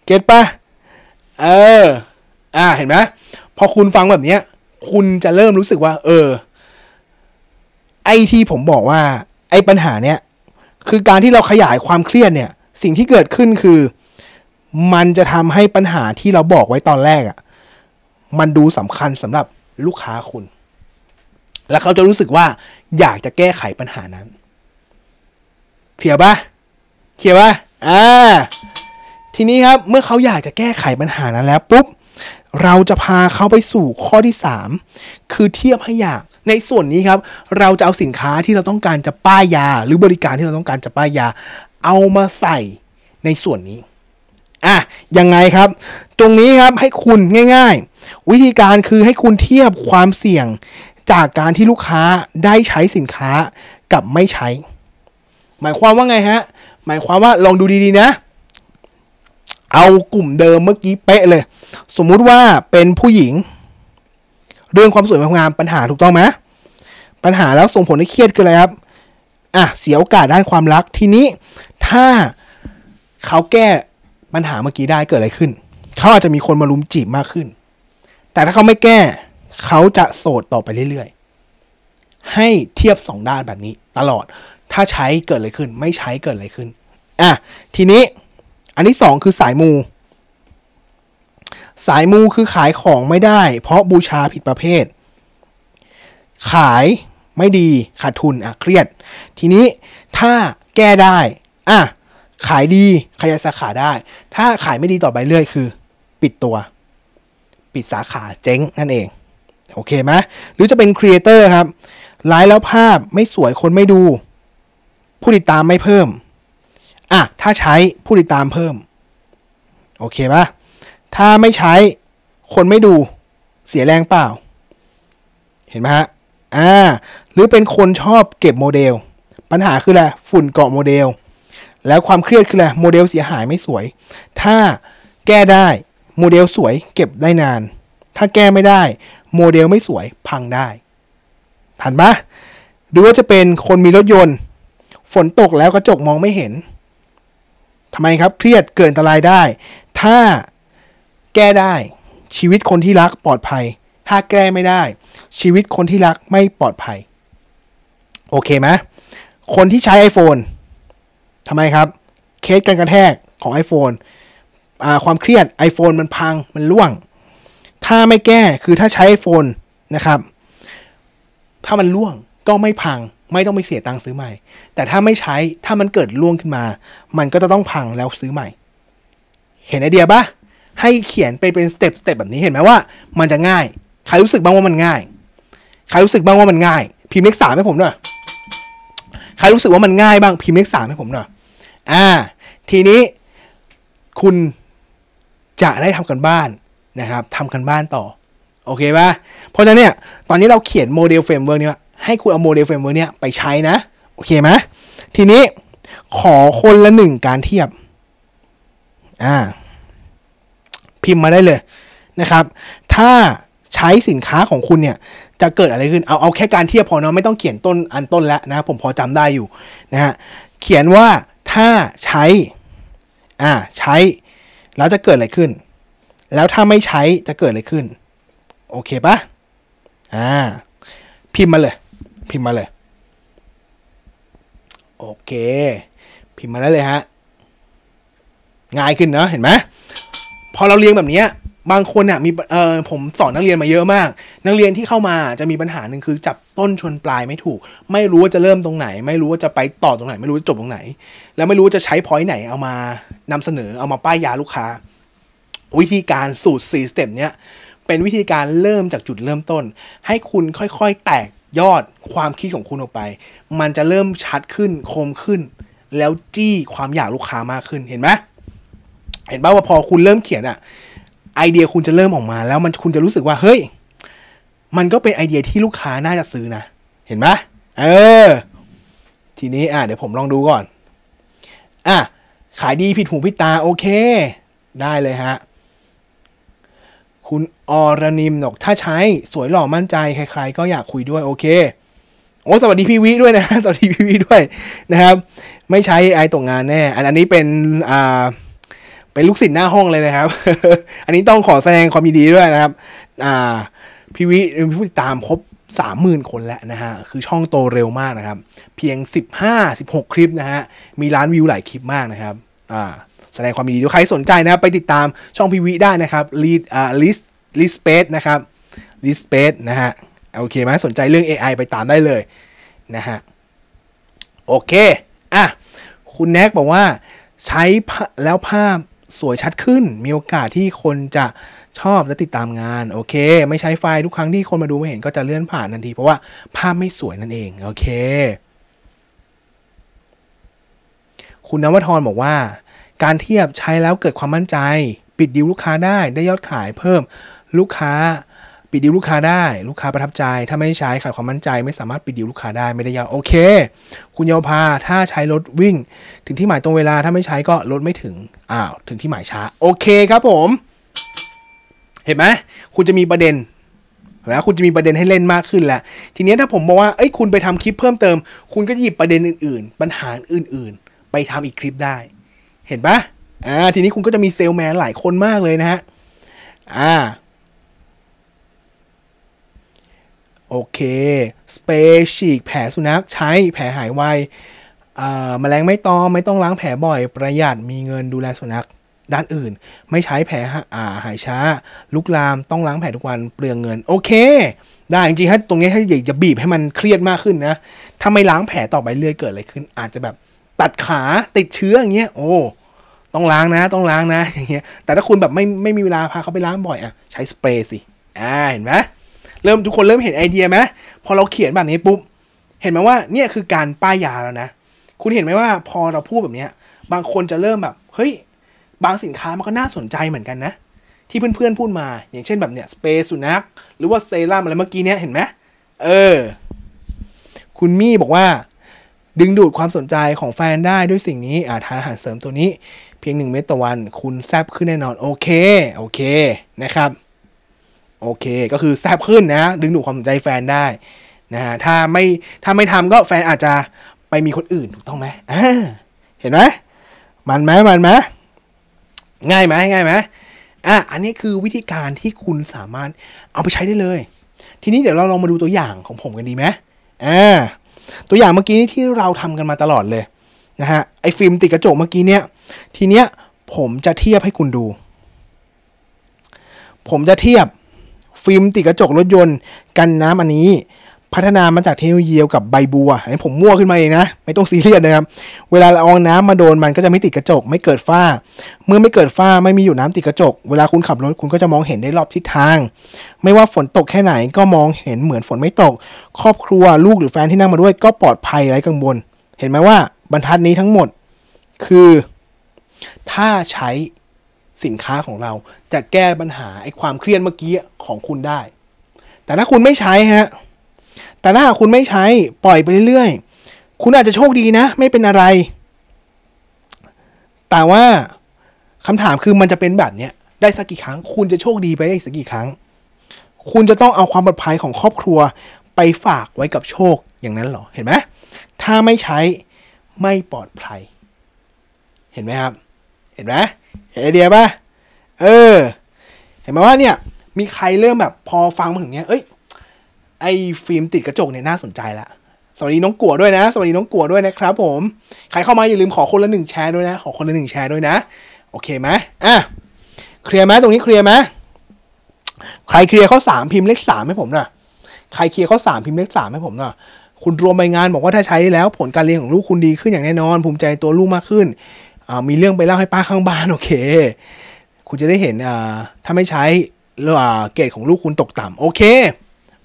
เก็ตปะเออ อ่าเห็นไหมพอคุณฟังแบบเนี้ย คุณจะเริ่มรู้สึกว่า เออ ไอที่ผมบอกว่า ไอปัญหาเนี้ยคือการที่เราขยายความเครียดเนี่ย สิ่งที่เกิดขึ้นคือมันจะทำให้ปัญหาที่เราบอกไว้ตอนแรกอะ่ะ มันดูสำคัญสำหรับลูกค้าคุณ แล้วเขาจะรู้สึกว่าอยากจะแก้ไขปัญหานั้นเขียวปะเขียวปะอ่า ทีนี้ครับเมื่อเขาอยากจะแก้ไขปัญหานั้นแล้วปุ๊บ เราจะพาเขาไปสู่ข้อที่ 3 คือเทียบให้อยาก ในส่วนนี้ครับ เราจะเอาสินค้าที่เราต้องการจะป้ายยาหรือบริการที่เราต้องการจะป้ายยาเอามาใส่ในส่วนนี้อ่ะ ยังไงครับ ตรงนี้ครับให้คุณง่ายๆ วิธีการคือให้คุณเทียบความเสี่ยงจากการที่ลูกค้าได้ใช้สินค้ากับไม่ใช้ หมายความว่าไงฮะหมายความว่าลองดูดีๆนะ เอากลุ่มเดิมเมื่อกี้เป๊ะเลย สมมุติว่าเป็นผู้หญิง เรื่องความสวยความงามปัญหาถูกต้องไหมปัญหาแล้วส่งผลให้เครียดคืออะไรครับอ่ะเสียโอกาสด้านความรักทีนี้ ถ้าเขาแก้ปัญหาเมื่อกี้ได้เกิดอะไรขึ้น เขาอาจจะมีคนมาลุมจีบมากขึ้น แต่ถ้าเขาไม่แก้เขาจะโสดต่อไปเรื่อยๆให้เทียบสองด้านแบบนี้ตลอดถ้าใช้เกิดอะไรขึ้น ไม่ใช้เกิดอะไรขึ้นอ่ะทีนี้ อันที่สองคือสายมู สายมูคือขายของไม่ได้ เพราะบูชาผิดประเภท ขายไม่ดีขาดทุนอ่ะเครียด ทีนี้ถ้าแก้ได้อ่ะขายดีขยายสาขาได้ ถ้าขายไม่ดีต่อไปเรื่อย คือ ปิดตัว ปิดสาขาเจ๊งนั่นเอง โอเคไหมหรือจะเป็นครีเอเตอร์ครับไลฟ์แล้วภาพไม่สวยคนไม่ดู ผู้ติดตามไม่เพิ่ม อ่ะ ถ้าใช้ผู้ติดตามเพิ่ม โอเคปะถ้าไม่ใช้คนไม่ดู เสียแรงเปล่า เห็นไหมฮะ อ่าหรือเป็นคนชอบเก็บโมเดล ปัญหาคืออะไรฝุ่นเกาะโมเดลแล้วความเครียดคืออะไรโมเดลเสียหายไม่สวย ถ้าแก้ได้ โมเดลสวยเก็บได้นาน ถ้าแก้ไม่ได้ โมเดลไม่สวยพังได้ทันปะหรือว่าจะเป็นคนมีรถยนต์ ฝนตกแล้วกระจกมองไม่เห็นทำไมครับ เครียดเกินอันตรายได้ ถ้าแก้ได้ ชีวิตคนที่รักปลอดภัย ถ้าแก้ไม่ได้ ชีวิตคนที่รักไม่ปลอดภัย โอเคไหมคนที่ใช้ iPhone ทำไมครับเคสการกระแทกของ iPhone ความเครียด iPhone มันพังมันล่วง ถ้าไม่แก้คือถ้าใช้ iPhone นะครับ ถ้ามันล่วงก็ไม่พัง ไม่ต้องไปเสียตังค์ซื้อใหม่ แต่ถ้าไม่ใช้ถ้ามันเกิดล่วงขึ้นมา มันก็จะต้องพังแล้วซื้อใหม่ เห็นไอเดียปะให้เขียนไปเป็นสเต็ปสเต็ปแบบนี้เห็นไหมว่า มันจะง่าย ใครรู้สึกบ้างว่ามันง่าย ใครรู้สึกบ้างว่ามันง่ายพิมพ์เลขสามให้ผมหน่อยใครรู้สึกว่ามันง่ายบ้างพิมพ์เลขสามให้ผมหน่อย อ่า ทีนี้คุณจะได้ทำกันบ้านนะครับทำกันบ้านต่อ โอเคป่ะเพราะฉะนั้นเนี่ย ตอนนี้เราเขียนโมเดลเฟรมเวิร์กนีว่ยให้คุณเอาโมเดลเฟรมเวิร์กเนี่ยไปใช้นะ โอเคไหมทีนี้ขอคนละหนึ่งการเทียบ อ่า พิมพ์มาได้เลยนะครับ ถ้าใช้สินค้าของคุณเนี่ยจะเกิดอะไรขึ้น เอาเอาแค่การเทียบพอเนาะไม่ต้องเขียนต้นอันต้นแล้วนะผมพอจำได้อยู่นะฮะเขียนว่าถ้าใช้ อ่าใช้ แล้วจะเกิดอะไรขึ้น แล้วถ้าไม่ใช้จะเกิดอะไรขึ้น โอเคปะอ่าพิมพ์มาเลย พิมพ์มาเลยโอเค พิมพ์มาได้เลยฮะง่ายขึ้นเนาะเห็นไหมพอเราเรียงแบบนี้บางคนเนี่ยมีเออผมสอนนักเรียนมาเยอะมาก นักเรียนที่เข้ามาจะมีปัญหาหนึ่งคือ จับต้นชนปลายไม่ถูก ไม่รู้ว่าจะเริ่มตรงไหน ไม่รู้ว่าจะไปต่อตรงไหน ไม่รู้จะจบตรงไหน แล้วไม่รู้จะใช้พอยต์ไหนเอามานำเสนอเอามาป้ายยาลูกค้า วิธีการสูตร่สเต็ปเนี้ย เป็นวิธีการเริ่มจากจุดเริ่มต้น ให้คุณค่อยๆ แตกยอดความคิดของคุณออกไป มันจะเริ่มชัดขึ้นคมขึ้น แล้วจี้ความอยากลูกค้ามากขึ้นเห็นไหมเห็นป่าว่าพอคุณเริ่มเขียนอะ่ะไอเดีย คุณจะเริ่มออกมา แล้วมันคุณจะรู้สึกว่าเฮ้ยมันก็เป็นไอเดียที่ลูกค้าน่าจะซื้อนะเห็นไหมเออทีนี้อ่ะเดี๋ยวผมลองดูก่อนอ่ะขายดีผิดหูผิดตาโอเค ได้เลยฮะคุณอรนิมบอก ถ้าใช้สวยหล่อมั่นใจใครๆก็อยากคุยด้วย โอเคโอ้สวัสดีพี่วิด้วยนะสวัสดีพี่วิด้วยนะครับ ไม่ใช้ไอตกงานแน่อันนี้เป็นอ่าป็นลูกศิษย์หน้าห้องเลยนะครับ อันนี้ต้องขอแสดงความยินดีด้วยนะครับอ่าพี่วิมีผู้ติดตามครบสามหมื่นคนแล้วนะฮะ คือช่องโตเร็วมากนะครับ เพียง 15 16 คลิปนะฮะ มีล้านวิวหลายคลิปมากนะครับอ่าแสดงความยินดีด้วยใครสนใจนะไปติดตามช่องพีวิได้นะครับ lead อ่า list list space นะครับ list space นะฮะ โอเคไหมสนใจเรื่อง AI ไปตามได้เลยนะฮะ โอเค อ่ะ คุณแน็กบอกว่าใช้แล้วภาพสวยชัดขึ้นมีโอกาสที่คนจะชอบและติดตามงาน โอเค ไม่ใช้ไฟล์ทุกครั้งที่คนมาดูไม่เห็นก็จะเลื่อนผ่านทันที เพราะว่าภาพไม่สวยนั่นเอง โอเค คุณนวทรบอกว่า การเทียบใช้แล้วเกิดความมั่นใจ ปิดดีลลูกค้าได้ ได้ยอดขายเพิ่มลูกค้าปิดดีลลูกค้าได้ ลูกค้าประทับใจ ถ้าไม่ใช้ขาดความมั่นใจไม่สามารถปิดดีลลูกค้าได้ไม่ได้ยาวโอเค คุณเยาพา ถ้าใช้รถวิ่ง ถึงที่หมายตรงเวลาถ้าไม่ใช้ก็รถไม่ถึงอ้าวถึงที่หมายช้า โอเคครับผม เห็นไหมคุณจะมีประเด็นแล้วคุณจะมีประเด็นให้เล่นมากขึ้นแหละ ทีนี้ถ้าผมบอกว่าเอ้ยคุณไปทำคลิปเพิ่มเติม คุณก็หยิบประเด็นอื่นๆ ปัญหาอื่น ๆ ไปทำอีกคลิปได้ เห็นปะอ่าทีนี้คุณก็จะมีเซลแมนหลายคนมากเลยนะฮะอ่าโอเค สเปรย์ฉีกแผลสุนัข ใช้แผลหายไวแมลงไม่ตอมไม่ต้องล้างแผลบ่อยประหยัดมีเงินดูแลสุนัข ด้านอื่น ไม่ใช้แผลาหายช้าลุกลาม ต้องล้างแผลทุกวันเปลืองเงินโอเค ได้จริงๆถ้าตรงนี้ถ้าอยากจะบีบให้มันเครียดมากขึ้นนะ ถ้าไม่ล้างแผลต่อไปเรื่อยเกิดอะไรขึ้น อาจจะแบบตัดขาติดเชื้ออย่างเงี้ยโอ้ต้องล้างนะ ต้องล้างนะอย่างเงี้ยแต่ถ้าคุณแบบไม่ไม่มีเวลาพาเขาไปล้างบ่อยอ่ะใช้สเปรย์สิอ่าเห็นไหมเริ่มทุกคนเริ่มเห็นไอเดียไหมพอเราเขียนแบบนี้ปุ๊บ เห็นไหมว่าเนี่ยคือการป้ายยาแล้วนะคุณเห็นไหมว่าพอเราพูดแบบเนี้ย บางคนจะเริ่มแบบเฮ้ยบางสินค้ามันก็น่าสนใจเหมือนกันนะ ที่เพื่อนๆพูดมา อย่างเช่นแบบเนี้ยสเปซสุนัขหรือว่าเซรั่มอะไรเมื่อกี้เนี้ยเห็นไหมเออคุณมี่บอกว่า ดึงดูดความสนใจของแฟนได้ด้วยสิ่งนี้อาทานอาหารเสริมตัวนี้เพียงหนึ่งเม็ดต่อวัน คุณแซบขึ้นแน่นอนโอเค โอเคนะครับโอเค ก็คือแซบขึ้นนะ ดึงดูดความสนใจแฟนได้ นะฮะ ถ้าไม่ ถ้าไม่ทำก็แฟนอาจจะไปมีคนอื่นถูกต้องไหมเห็นไหมมันไหมมันไหม ง่ายไหมง่ายไหมอ่ะอันนี้คือวิธีการที่คุณสามารถเอาไปใช้ได้เลย ทีนี้เดี๋ยวเราลองมาดูตัวอย่างของผมกันดีไหมอ่า ตัวอย่างเมื่อกี้ที่เราทำกันมาตลอดเลยนะฮะ ไอ้ฟิล์มติดกระจกเมื่อกี้เนี้ย ทีเนี้ยผมจะเทียบให้คุณดู ผมจะเทียบฟิล์มติดกระจก รถยนต์ กันน้ำอันนี้ พัฒนามาจากเทคโนโลยีเียวกับใบบัวอันนี้ผมมั่วขึ้นมาเองนะ ไม่ต้องซีเรียสนะครับเวลาละอองน้ำมาโดนมันก็จะไม่ติดกระจก ไม่เกิดฝ้า เมื่อไม่เกิดฝ้าไม่มีอยู่น้ำติดกระจก เวลาคุณขับรถคุณก็จะมองเห็นได้รอบทิศทาง ไม่ว่าฝนตกแค่ไหนก็มองเห็นเหมือนฝนไม่ตก ครอบครัวลูกหรือแฟนที่นั่งมาด้วยก็ปลอดภัยไร้กังวลเห็นไหมว่าบรรทัดนี้ทั้งหมดคือ ถ้าใช้สินค้าของเราจะแก้ปัญหาไอ้ความเครียดเมื่อกี้ของคุณได้ แต่ถ้าคุณไม่ใช้ฮะ แต่ถ้าคุณไม่ใช้ปล่อยไปเรื่อยๆ คุณอาจจะโชคดีนะ ไม่เป็นอะไร แต่ว่าคำถามคือมันจะเป็นแบบเนี้ยได้สักกี่ครั้ง คุณจะโชคดีไปได้สักกี่ครั้ง คุณจะต้องเอาความปลอดภัยของครอบครัว ไปฝากไว้กับโชคอย่างนั้นเหรอ เห็นไหม ถ้าไม่ใช้ไม่ปลอดภัย เห็นไหมครับเห็นไหมเห็นไอเดียป่ะ เออ เห็นไหมว่าเนี่ย มีใครเริ่มแบบพอฟังมาถึงเนี้ย เอ้ยไอฟิล์มติดกระจกเนี่ยน่าสนใจละสวัสดีน้องกัวด้วยนะ สวัสดีน้องกัวด้วยนะครับผมใครเข้ามาอย่าลืมขอคนละหนึ่งแชร์ด้วยนะขอคนละหนึ่งแชร์ด้วยนะ โอเคไหมอ่ะเคลียร์ไหมตรงนี้เคลียร์ไหมใครเคลียร์ข้อสามพิมพ์เลขสามให้ผมหน่อยใครเคลียร์ข้อสามพิมพ์เลขสามให้ผมหน่อยคุณรวมใบงานบอกว่าถ้าใช้แล้ว ผลการเรียนของลูกคุณดีขึ้นอย่างแน่นอน ภูมิใจตัวลูกมากขึ้นมีเรื่องไปเล่าให้ป้าข้างบ้านโอเค คุณจะได้เห็นถ้าไม่ใช้เรื่อเกรดของลูกคุณตกต่ำโอเค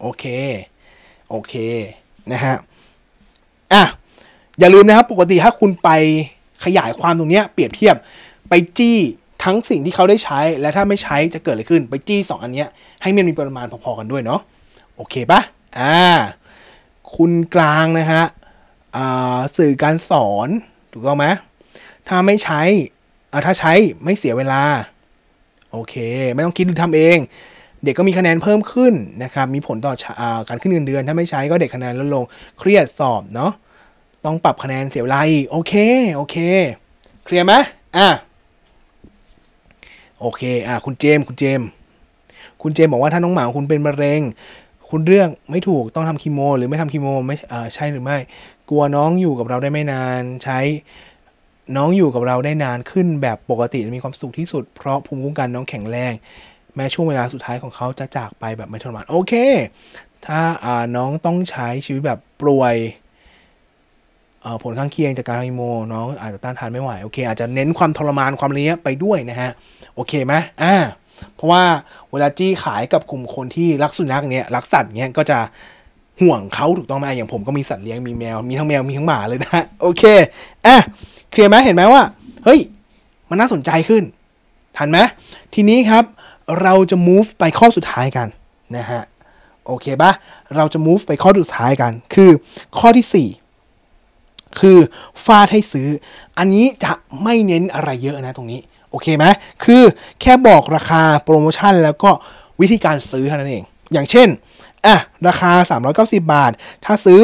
โอเค โอเคนะฮะอ่ะอย่าลืมนะครับ ปกติถ้าคุณไปขยายความตรงนี้เปรียบเทียบไปจี้ทั้งสิ่งที่เขาได้ใช้ และถ้าไม่ใช้จะเกิดอะไรขึ้นไปจี้2อันนี้ให้มันมีปริมาณพอๆกันด้วยเนาะโอเคปะอ่าคุณกลางนะฮะสื่อการสอนถูกต้องไหมถ้าไม่ใช้เอาถ้าใช้ไม่เสียเวลา โอเค ไม่ต้องคิดหรือทำเอง เด็กก็มีคะแนนเพิ่มขึ้นนะครับ มีผลต่ออาการขึ้นเงินเดือน ถ้าไม่ใช้ก็เด็กคะแนนลดลง เครียดสอบเนาะ ต้องปรับคะแนนเสียเวลาอีกโอเค โอเค เคลียร์ไหมอ่ะ โอเค อ่ะคุณเจม คุณเจม คุณเจมบอกว่าถ้าน้องหมาคุณเป็นมะเร็ง คุณเรื่องไม่ถูกต้องทำคีโม หรือไม่ทำคีโม ไม่ใช่หรือไม่ กลัวน้องอยู่กับเราได้ไม่นานใช้น้องอยู่กับเราได้นานขึ้นแบบปกติมีความสุขที่สุดเพราะภูมิคุ้มกันน้องแข็งแรงแม้ช่วงเวลาสุดท้ายของเขาจะจากไปแบบไม่ทรมานโอเคถ้าน้องต้องใช้ชีวิตแบบป่วยผลข้างเคียงจากการฮีโมน้องอาจจะต้านทานไม่ไหวโอเคอาจจะเน้นความทรมานความเลี้ยไปด้วยนะฮะโอเคไหมอ่าเพราะว่าเวลาจี้ขายกับกลุ่มคนที่รักสุนัขเนี้ยรักสัตว์เนี้ยก็จะห่วงเขาถูกต้องไหมอย่างผมก็มีสัตว์เลี้ยงมีแมว มีทั้งแมวมีทั้งหมาเลยนะโอเคอ่ะเคลียร์ไหมเห็นไหมว่า เฮ้ยมันน่าสนใจขึ้นทันไหมทีนี้ครับเราจะ move ไปข้อสุดท้ายกันนะฮะ โอเคปะเราจะ move ไปข้อสุดท้ายกัน คือข้อที่ 4 คือฟาดให้ซื้อ อันนี้จะไม่เน้นอะไรเยอะนะตรงนี้ โอเคไหมคือแค่บอกราคาโปรโมชั่น แล้วก็วิธีการซื้อเท่านั้นเอง อย่างเช่น อ่ะ ราคา 390 บาทถ้าซื้อ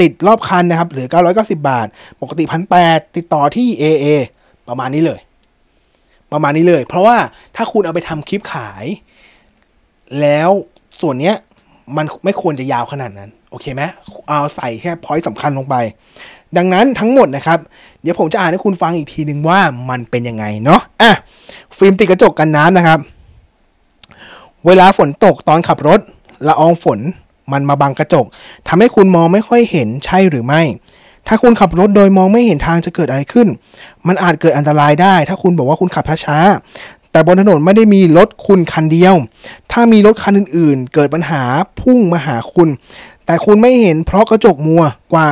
ติดรอบคันนะครับเหลือ 990 บาท ปกติพันแติดต่อที่ AA ประมาณนี้เลย ประมาณนี้เลย เพราะว่าถ้าคุณเอาไปทำคลิปขาย แล้วส่วนเนี้ยมันไม่ควรจะยาวขนาดนั้น โอเคไหมเอาใส่แค่พอยต์สำคัญลงไป ดังนั้นทั้งหมดนะครับ เดี๋ยวผมจะอ่านให้คุณฟังอีกทีหนึ่งว่ามันเป็นยังไงเนาะอ่ะฟิล์มติดกระจกกันน้ำนะครับ เวลาฝนตกตอนขับรถละอองฝนมันมาบังกระจก ทำให้คุณมองไม่ค่อยเห็นใช่หรือไม่ ถ้าคุณขับรถโดยมองไม่เห็นทางจะเกิดอะไรขึ้น มันอาจเกิดอันตรายได้ ถ้าคุณบอกว่าคุณขับช้า แต่บนถนนไม่ได้มีรถคุณคันเดียว ถ้ามีรถคันอื่นๆ เกิดปัญหาพุ่งมาหาคุณ แต่คุณไม่เห็น เพราะกระจกมัวกว่า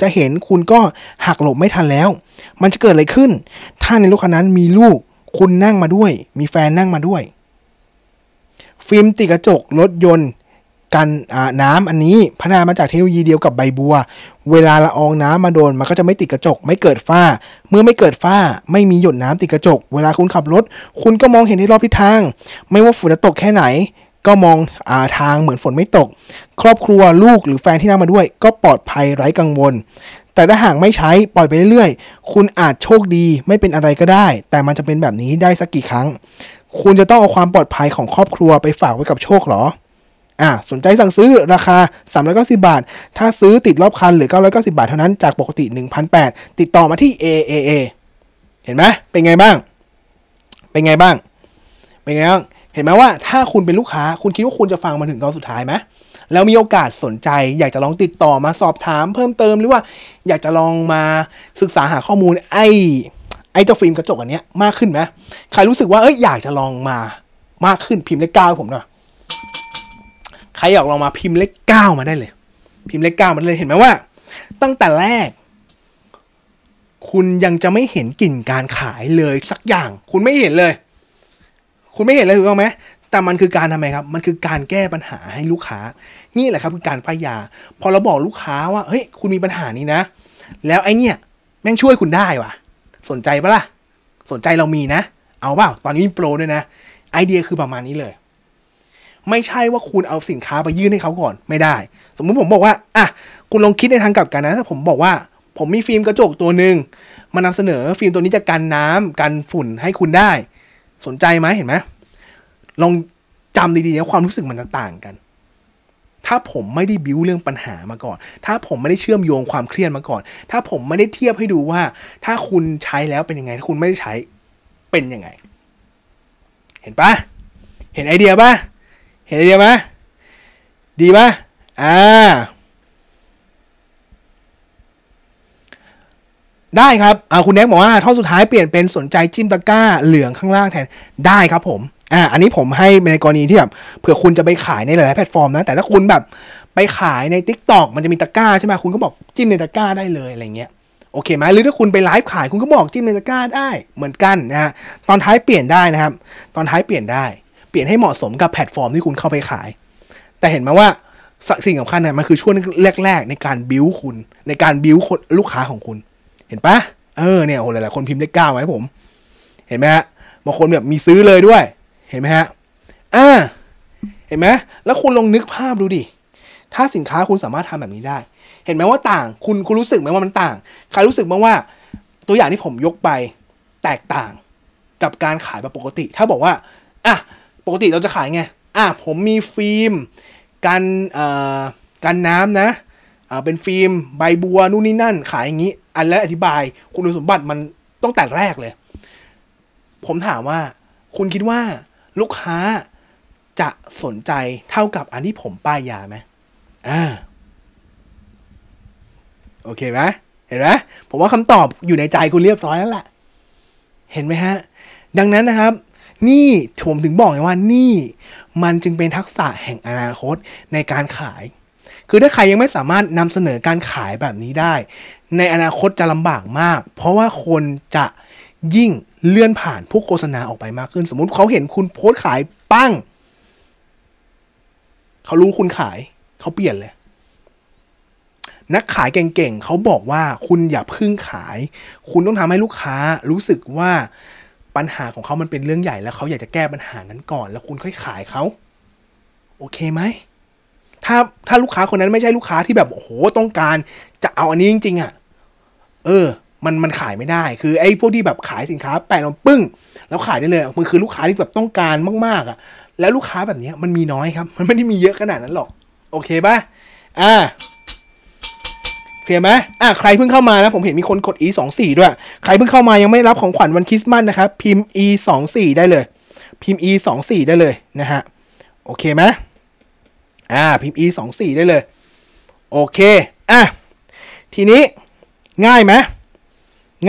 จะเห็นคุณก็หักหลบไม่ทันแล้ว มันจะเกิดอะไรขึ้น ถ้าในรถคันนั้นมีลูกคุณนั่งมาด้วย มีแฟนนั่งมาด้วย ฟิล์มติดกระจกรถยนต์การน้ำอันนี้พัฒนามาจากเทคโนโลยีเดียวกับใบบัว เวลาละอองน้ำมาโดนมันก็จะไม่ติดกระจก ไม่เกิดฝ้า เมื่อไม่เกิดฝ้าไม่มีหยดน้ำติดกระจก เวลาคุณขับรถ คุณก็มองเห็นในรอบทิศทาง ไม่ว่าฝนจะตกแค่ไหน ก็มองอาทางเหมือนฝนไม่ตก ครอบครัวลูกหรือแฟนที่นั่งมาด้วย ก็ปลอดภัยไร้กังวล แต่ถ้าหากไม่ใช้ปล่อยไปเรื่อยๆ คุณอาจโชคดีไม่เป็นอะไรก็ได้ แต่มันจะเป็นแบบนี้ได้สักกี่ครั้ง คุณจะต้องเอาความปลอดภัยของครอบครัวไปฝากไว้กับโชคหรออ่าสนใจสั่งซื้อราคา390บาท ถ้าซื้อติดรอบคันหรือ 990 บาทเท่านั้นจากปกติ 1,800ติดต่อมาที่ AAA เห็นไหมเป็นไงบ้าง เป็นไงบ้าง เป็นไงบ้างเห็นไหมว่า ถ้าคุณเป็นลูกค้าคุณคิดว่าคุณจะฟังมาถึงตอนสุดท้ายไหมแล้วมีโอกาสสนใจ อยากจะลองติดต่อมาสอบถามเพิ่มเติมหรือว่า อยากจะลองมาศึกษาหาข้อมูลไอ้ไอ้เจ้าฟิล์มกระจกอันเนี้ยมากขึ้นไหมใครรู้สึกว่าเอ้ยอยากจะลองมามากขึ้นพิมพ์เลขเก้าผมหน่อยใครอยากลองมาพิมพ์เลขเก้ามาได้เลย พิมพ์เลขเก้ามาได้เลยเห็นไหมว่า ตั้งแต่แรก คุณยังจะไม่เห็นกลิ่นการขายเลยสักอย่าง คุณไม่เห็นเลย คุณไม่เห็นเลยถูกต้องไหมแต่มันคือการทำไมครับ มันคือการแก้ปัญหาให้ลูกค้า นี่แหละครับคือการป้ายยา พอเราบอกลูกค้าว่าเฮ้ย คุณมีปัญหานี้นะ แล้วไอเนี่ยแม่งช่วยคุณได้วะสนใจปะล่ะ สนใจเรามีนะ เอาเปล่าตอนนี้มีโปรด้วยนะไอเดียคือประมาณนี้เลยไม่ใช่ว่าคุณเอาสินค้าไปยื่นให้เขาก่อน ไม่ได้ สมมุติผมบอกว่า อ่ะ คุณลองคิดในทางกลับกันนะ ถ้าผมบอกว่า ผมมีฟิล์มกระจกตัวหนึ่งมานำเสนอ ฟิล์มตัวนี้จะกันน้ำกันฝุ่นให้คุณได้ สนใจไหมเห็นไหมลองจำดีๆนะความรู้สึกมันต่างกัน ถ้าผมไม่ได้บิวเรื่องปัญหามาก่อน ถ้าผมไม่ได้เชื่อมโยงความเครียดมาก่อน ถ้าผมไม่ได้เทียบให้ดูว่า ถ้าคุณใช้แล้วเป็นยังไง ถ้าคุณไม่ได้ใช้เป็นยังไง เห็นปะเห็นไอเดียปะเห็นไดีไหมดีไหมอ่า ได้ครับ อ่า คุณแน็กบอกว่าท่อนสุดท้ายเปลี่ยนเป็นสนใจจิ้มตะกร้าเหลืองข้างล่างแทน ได้ครับผม อ่า อันนี้ผมให้ในกรณีที่แบบ เผื่อคุณจะไปขายในหลายๆแพลตฟอร์มนะ แต่ถ้าคุณแบบไปขายใน t ิ k t o อกมันจะมีตะกร้าใช่ไหมคุณก็บอกจิ้มในตะกร้าได้เลยอะไรเงี้ย โอเคไหม หรือถ้าคุณไปไลฟ์ขายคุณก็บอกจิ้มในตะกร้าได้ เหมือนกันนะฮะ ตอนท้ายเปลี่ยนได้นะครับ ตอนท้ายเปลี่ยนได้เปลี่ยนให้เหมาะสมกับแพลตฟอร์มที่คุณเข้าไปขาย แต่เห็นไหมว่าสิ่งสำคัญเนี่ยมันคือช่วงแรกๆ ในการบิวคุณ ในการบิวลูกค้าของคุณ เห็นปะ เออเนี่ยโอ้หลายๆคนพิมพ์เลขเก้าไว้ผม เห็นไหมฮะบางคนแบบมีซื้อเลยด้วย เห็นไหมฮะ อ่า เห็นไหมแล้วคุณลองนึกภาพดูดิ ถ้าสินค้าคุณสามารถทำแบบนี้ได้ เห็นไหมว่าต่าง คุณคุณรู้สึกไหมว่ามันต่างใครรู้สึกบ้างว่า ตัวอย่างที่ผมยกไป แตกต่าง กับการขายแบบปกติ ถ้าบอกว่า อ่ะปกติเราจะขายไง อ่ะ ผมมีฟิล์ม กันอ่กันน้ำนะ อ่า เป็นฟิล์ม ใบบัวนู่นนี่นั่น ขายอย่างนี้ อันแล้วอธิบาย คุณสมบัติมันต้องแต่แรกเลย ผมถามว่า คุณคิดว่า ลูกค้าจะสนใจเท่ากับอันที่ผมป้ายยาไหมอ่าโอเคไหม เห็นไหม ผมว่าคำตอบอยู่ในใจคุณเรียบร้อยแล้วแหละ เห็นไหมฮะ ดังนั้นนะครับนี่ผมถึงบอกเลยว่านี่ มันจึงเป็นทักษะแห่งอนาคตในการขาย คือถ้าใครยังไม่สามารถนำเสนอการขายแบบนี้ได้ ในอนาคตจะลำบากมาก เพราะว่าคนจะยิ่งเลื่อนผ่านพวกโฆษณาออกไปมากขึ้น สมมติเขาเห็นคุณโพสขายปั้งเขารู้คุณขาย เขาเปลี่ยนเลยนักขายเก่งๆเขาบอกว่าคุณอย่าพึ่งขาย คุณต้องทำให้ลูกค้ารู้สึกว่าปัญหาของเขามันเป็นเรื่องใหญ่ แล้วเขาอยากจะแก้ปัญหานั้นก่อน แล้วคุณค่อยขายเขา โอเคไหม ถ้า ถ้าลูกค้าคนนั้นไม่ใช่ลูกค้าที่แบบ โอ้โห ต้องการ จะเอาอันนี้จริงๆอะ่ะ เออ มัน มันขายไม่ได้ คือไอ้พวกที่แบบขายสินค้าแปะลงปึ้ง แล้วขายได้เลย มันคือลูกค้าที่แบบต้องการมากๆอะ่ะ แล้วลูกค้าแบบนี้มันมีน้อยครับ มันไม่ได้มีเยอะขนาดนั้นหรอก โอเคปะ่ะอ่าเคลียร์ไหมอ่ะ ใครเพิ่งเข้ามานะ ผมเห็นมีคนกด e 2 4ด้วย ใครเพิ่งเข้ามายังไม่รับของขวัญวันคริสต์มาสนะครับ พิมพ์ e 2 4ได้เลย พิมพ์ e 2 4ได้เลยนะฮะ โอเคไหมอ่าพิมพ์ e 2 4ได้เลย โอเค อ่ะ ทีนี้ ง่ายไหม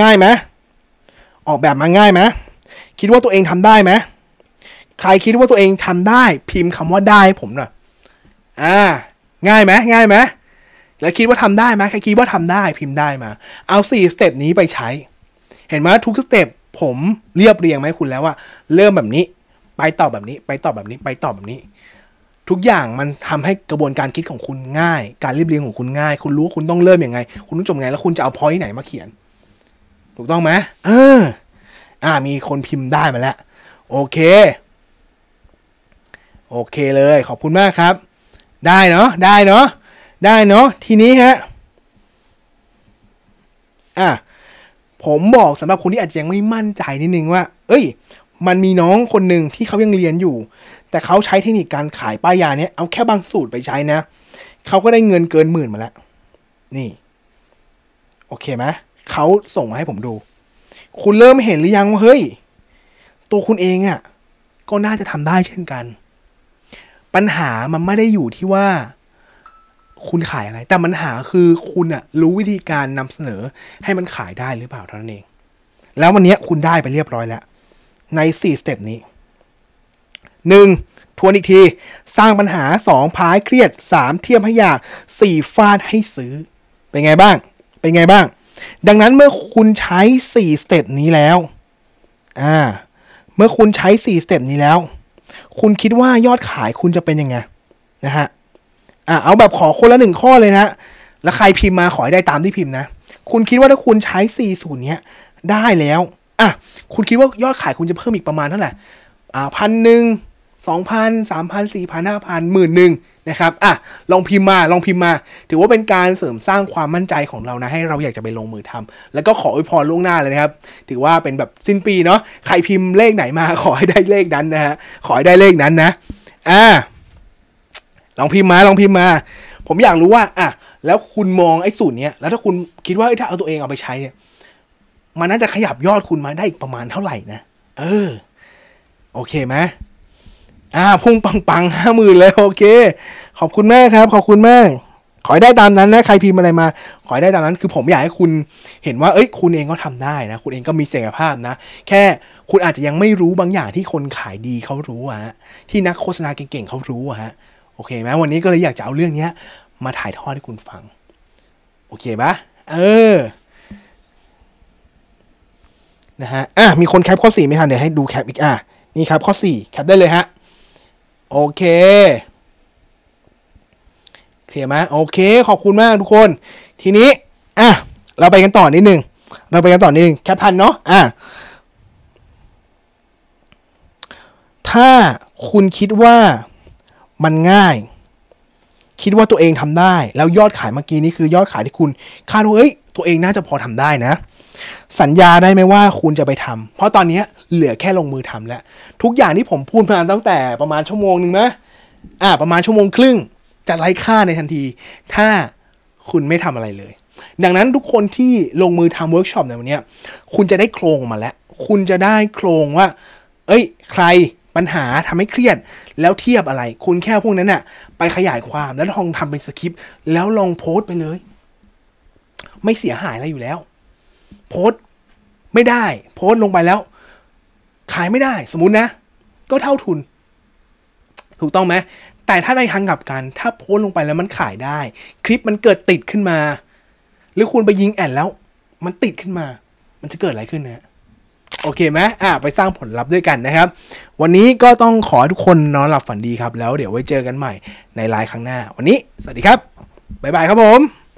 ง่ายไหมออกแบบมาง่ายไหมคิดว่าตัวเองทำได้ไหมใครคิดว่าตัวเองทำได้ พิมพ์คำว่าได้ผมหน่อย อ่าง่ายไหมง่ายไหมและคิดว่าทำได้ไหมใครคิดว่าทำได้พิมพ์ได้มา เอา4สเต็ปนี้ไปใช้ เห็นไหมทุกสเต็ปผมเรียบเรียงไหมคุณแล้วว่า เริ่มแบบนี้ ไปต่อแบบนี้ ไปต่อแบบนี้ ไปต่อแบบนี้ ทุกอย่างมันทำให้กระบวนการคิดของคุณง่าย การเรียบเรียงของคุณง่าย คุณรู้คุณต้องเริ่มยังไง คุณต้องจบไง แล้วคุณจะเอาพอยที่ไหนมาเขียนถูกต้องไหมเอออ่ามีคนพิมพ์ได้มาแล้วโอเค โอเคเลย ขอบคุณมากครับ ได้เนาะได้เนาะได้เนาะทีนี้ฮะ อ่ะผมบอกสำหรับคนที่อาจจะยังไม่มั่นใจนิดนึงว่า เอ้ย มันมีน้องคนหนึ่งที่เขายังเรียนอยู่ แต่เขาใช้เทคนิคการขายป้ายยาเนี้ยเอาแค่บางสูตรไปใช้นะเขาก็ได้เงินเกินหมื่นมาแล้ว นี่ โอเคไหมเขาส่งมาให้ผมดู คุณเริ่มเห็นหรือยังว่าเฮ้ย ตัวคุณเองอะ่ะ ก็น่าจะทำได้เช่นกัน ปัญหามันไม่ได้อยู่ที่ว่าคุณขายอะไร แต่มันหาคือคุณอะรู้วิธีการนำเสนอให้มันขายได้หรือเปล่าเท่านั้นเอง แล้ววันนี้คุณได้ไปเรียบร้อยแล้ว ในสี่สเต็ปนี้หนึ่งทวนอีกทีสร้างปัญหา 2. พายเครียด 3. เทียมให้อยาก 4. ฟาดให้ซื้อ เป็นไงบ้าง เป็นไงบ้าง ดังนั้นเมื่อคุณใช้4สเต็ปนี้แล้ว อ่า เมื่อคุณใช้4สเต็ปนี้แล้ว คุณคิดว่ายอดขายคุณจะเป็นยังไงนะฮะ่ะเอาแบบขอคนละหนึ่งข้อเลยนะ แล้วใครพิมพ์มาขอให้ได้ตามที่พิมพ์นะ คุณคิดว่าถ้าคุณใช้4ศูย์เนี้ยได้แล้ว อ่ะคุณคิดว่ายอดขายคุณจะเพิ่มอีกประมาณเท่าไหร่อ่าพันหนึ่งสองพันสามพันสี่พันห้าพันหมื่นหนึ่งนะครับอ่ะลองพิมพ์มาลองพิมพ์มา ถือว่าเป็นการเสริมสร้างความมั่นใจของเรานะ ให้เราอยากจะไปลงมือทำ แล้วก็ขออวยพรล่วงหน้าเลยนะครับ ถือว่าเป็นแบบสิ้นปีเนาะ ใครพิมพ์เลขไหนมาขอให้ได้เลขนั้นนะฮะ ขอให้ได้เลขนั้นนะ อ่าลองพิมพ์มาลองพิมพ์มา ผมอยากรู้ว่าอ่ะแล้วคุณมองไอ้สูตรเนี้ย แล้วถ้าคุณคิดว่าถ้าเอาตัวเองเอาไปใช้เนี่ยมันน่าจะขยับยอดคุณมาได้อีกประมาณเท่าไหร่นะ เออ โอเคไหมอ่า พุ่งปังงห้าหมื่นเลยโอเค ขอบคุณมากครับ ขอบคุณมาก ขอได้ตามนั้นนะ ใครพิมพ์อะไรมา ขอได้ตามนั้น คือ ผมอยากให้คุณเห็นว่า เอ้ย คุณเองก็ทำได้นะ คุณเองก็มีศักยภาพนะ แค่คุณอาจจะยังไม่รู้บางอย่างที่คนขายดีเขารู้อะที่นักโฆษณาเก่งๆเขารู้อะโอเคไหมวันนี้ก็เลยอยากจะเอาเรื่องนี้มาถ่ายทอดให้คุณฟัง โอเคไหมเออนะฮะอ่ะมีคนแคปข้อสี่ไม่ทันเดี๋ยวให้ดูแคปอีกอ่ะ นี่ครับข้อสี่แคปได้เลยฮะโอเคเคลียร์ไหมโอเคขอบคุณมากทุกคน ทีนี้ อ่ะเราไปกันต่อนิดนึงเราไปกันต่อนิดนึงแคปทันเนาะอ่ะถ้าคุณคิดว่ามันง่าย คิดว่าตัวเองทำได้ แล้วยอดขายเมื่อกี้นี้คือยอดขายที่คุณคาดว่าเอ้ย ตัวเองน่าจะพอทำได้นะ สัญญาได้ไหมว่าคุณจะไปทำ เพราะตอนนี้เหลือแค่ลงมือทำแล้วทุกอย่างที่ผมพูดมาตั้งแต่ประมาณชั่วโมงหนึ่งนะอ่าประมาณชั่วโมงครึ่ง จะไร้ค่าในทันที ถ้าคุณไม่ทำอะไรเลย ดังนั้นทุกคนที่ลงมือทำเวิร์กช็อปในวันนี้คุณจะได้โครงมาแล้ว คุณจะได้โครงว่า เอ้ย ใครปัญหาทำให้เครียดแล้วเทียบอะไร คุณแค่พวกนั้นน่ะไปขยายความแล้วลองทำเป็นสคริปต์แล้วลองโพสต์ไปเลย ไม่เสียหายอะไรอยู่แล้ว โพสต์ไม่ได้ โพสต์ลงไปแล้ว ขายไม่ได้ สมมติ นะ ก็เท่าทุน ถูกต้องไหมแต่ถ้าในทางกลับกัน ถ้าโพสต์ลงไปแล้วมันขายได้ คลิปมันเกิดติดขึ้นมา หรือคุณไปยิงแอดแล้ว มันติดขึ้นมา มันจะเกิดอะไรขึ้นนะโอเคไหมอ่ะ ไปสร้างผลลัพธ์ด้วยกันนะครับ วันนี้ก็ต้องขอทุกคน นอนหลับฝันดีครับ แล้วเดี๋ยวไว้เจอกันใหม่ในไลน์ครั้งหน้า วันนี้สวัสดีครับ บ๊ายบายครับผม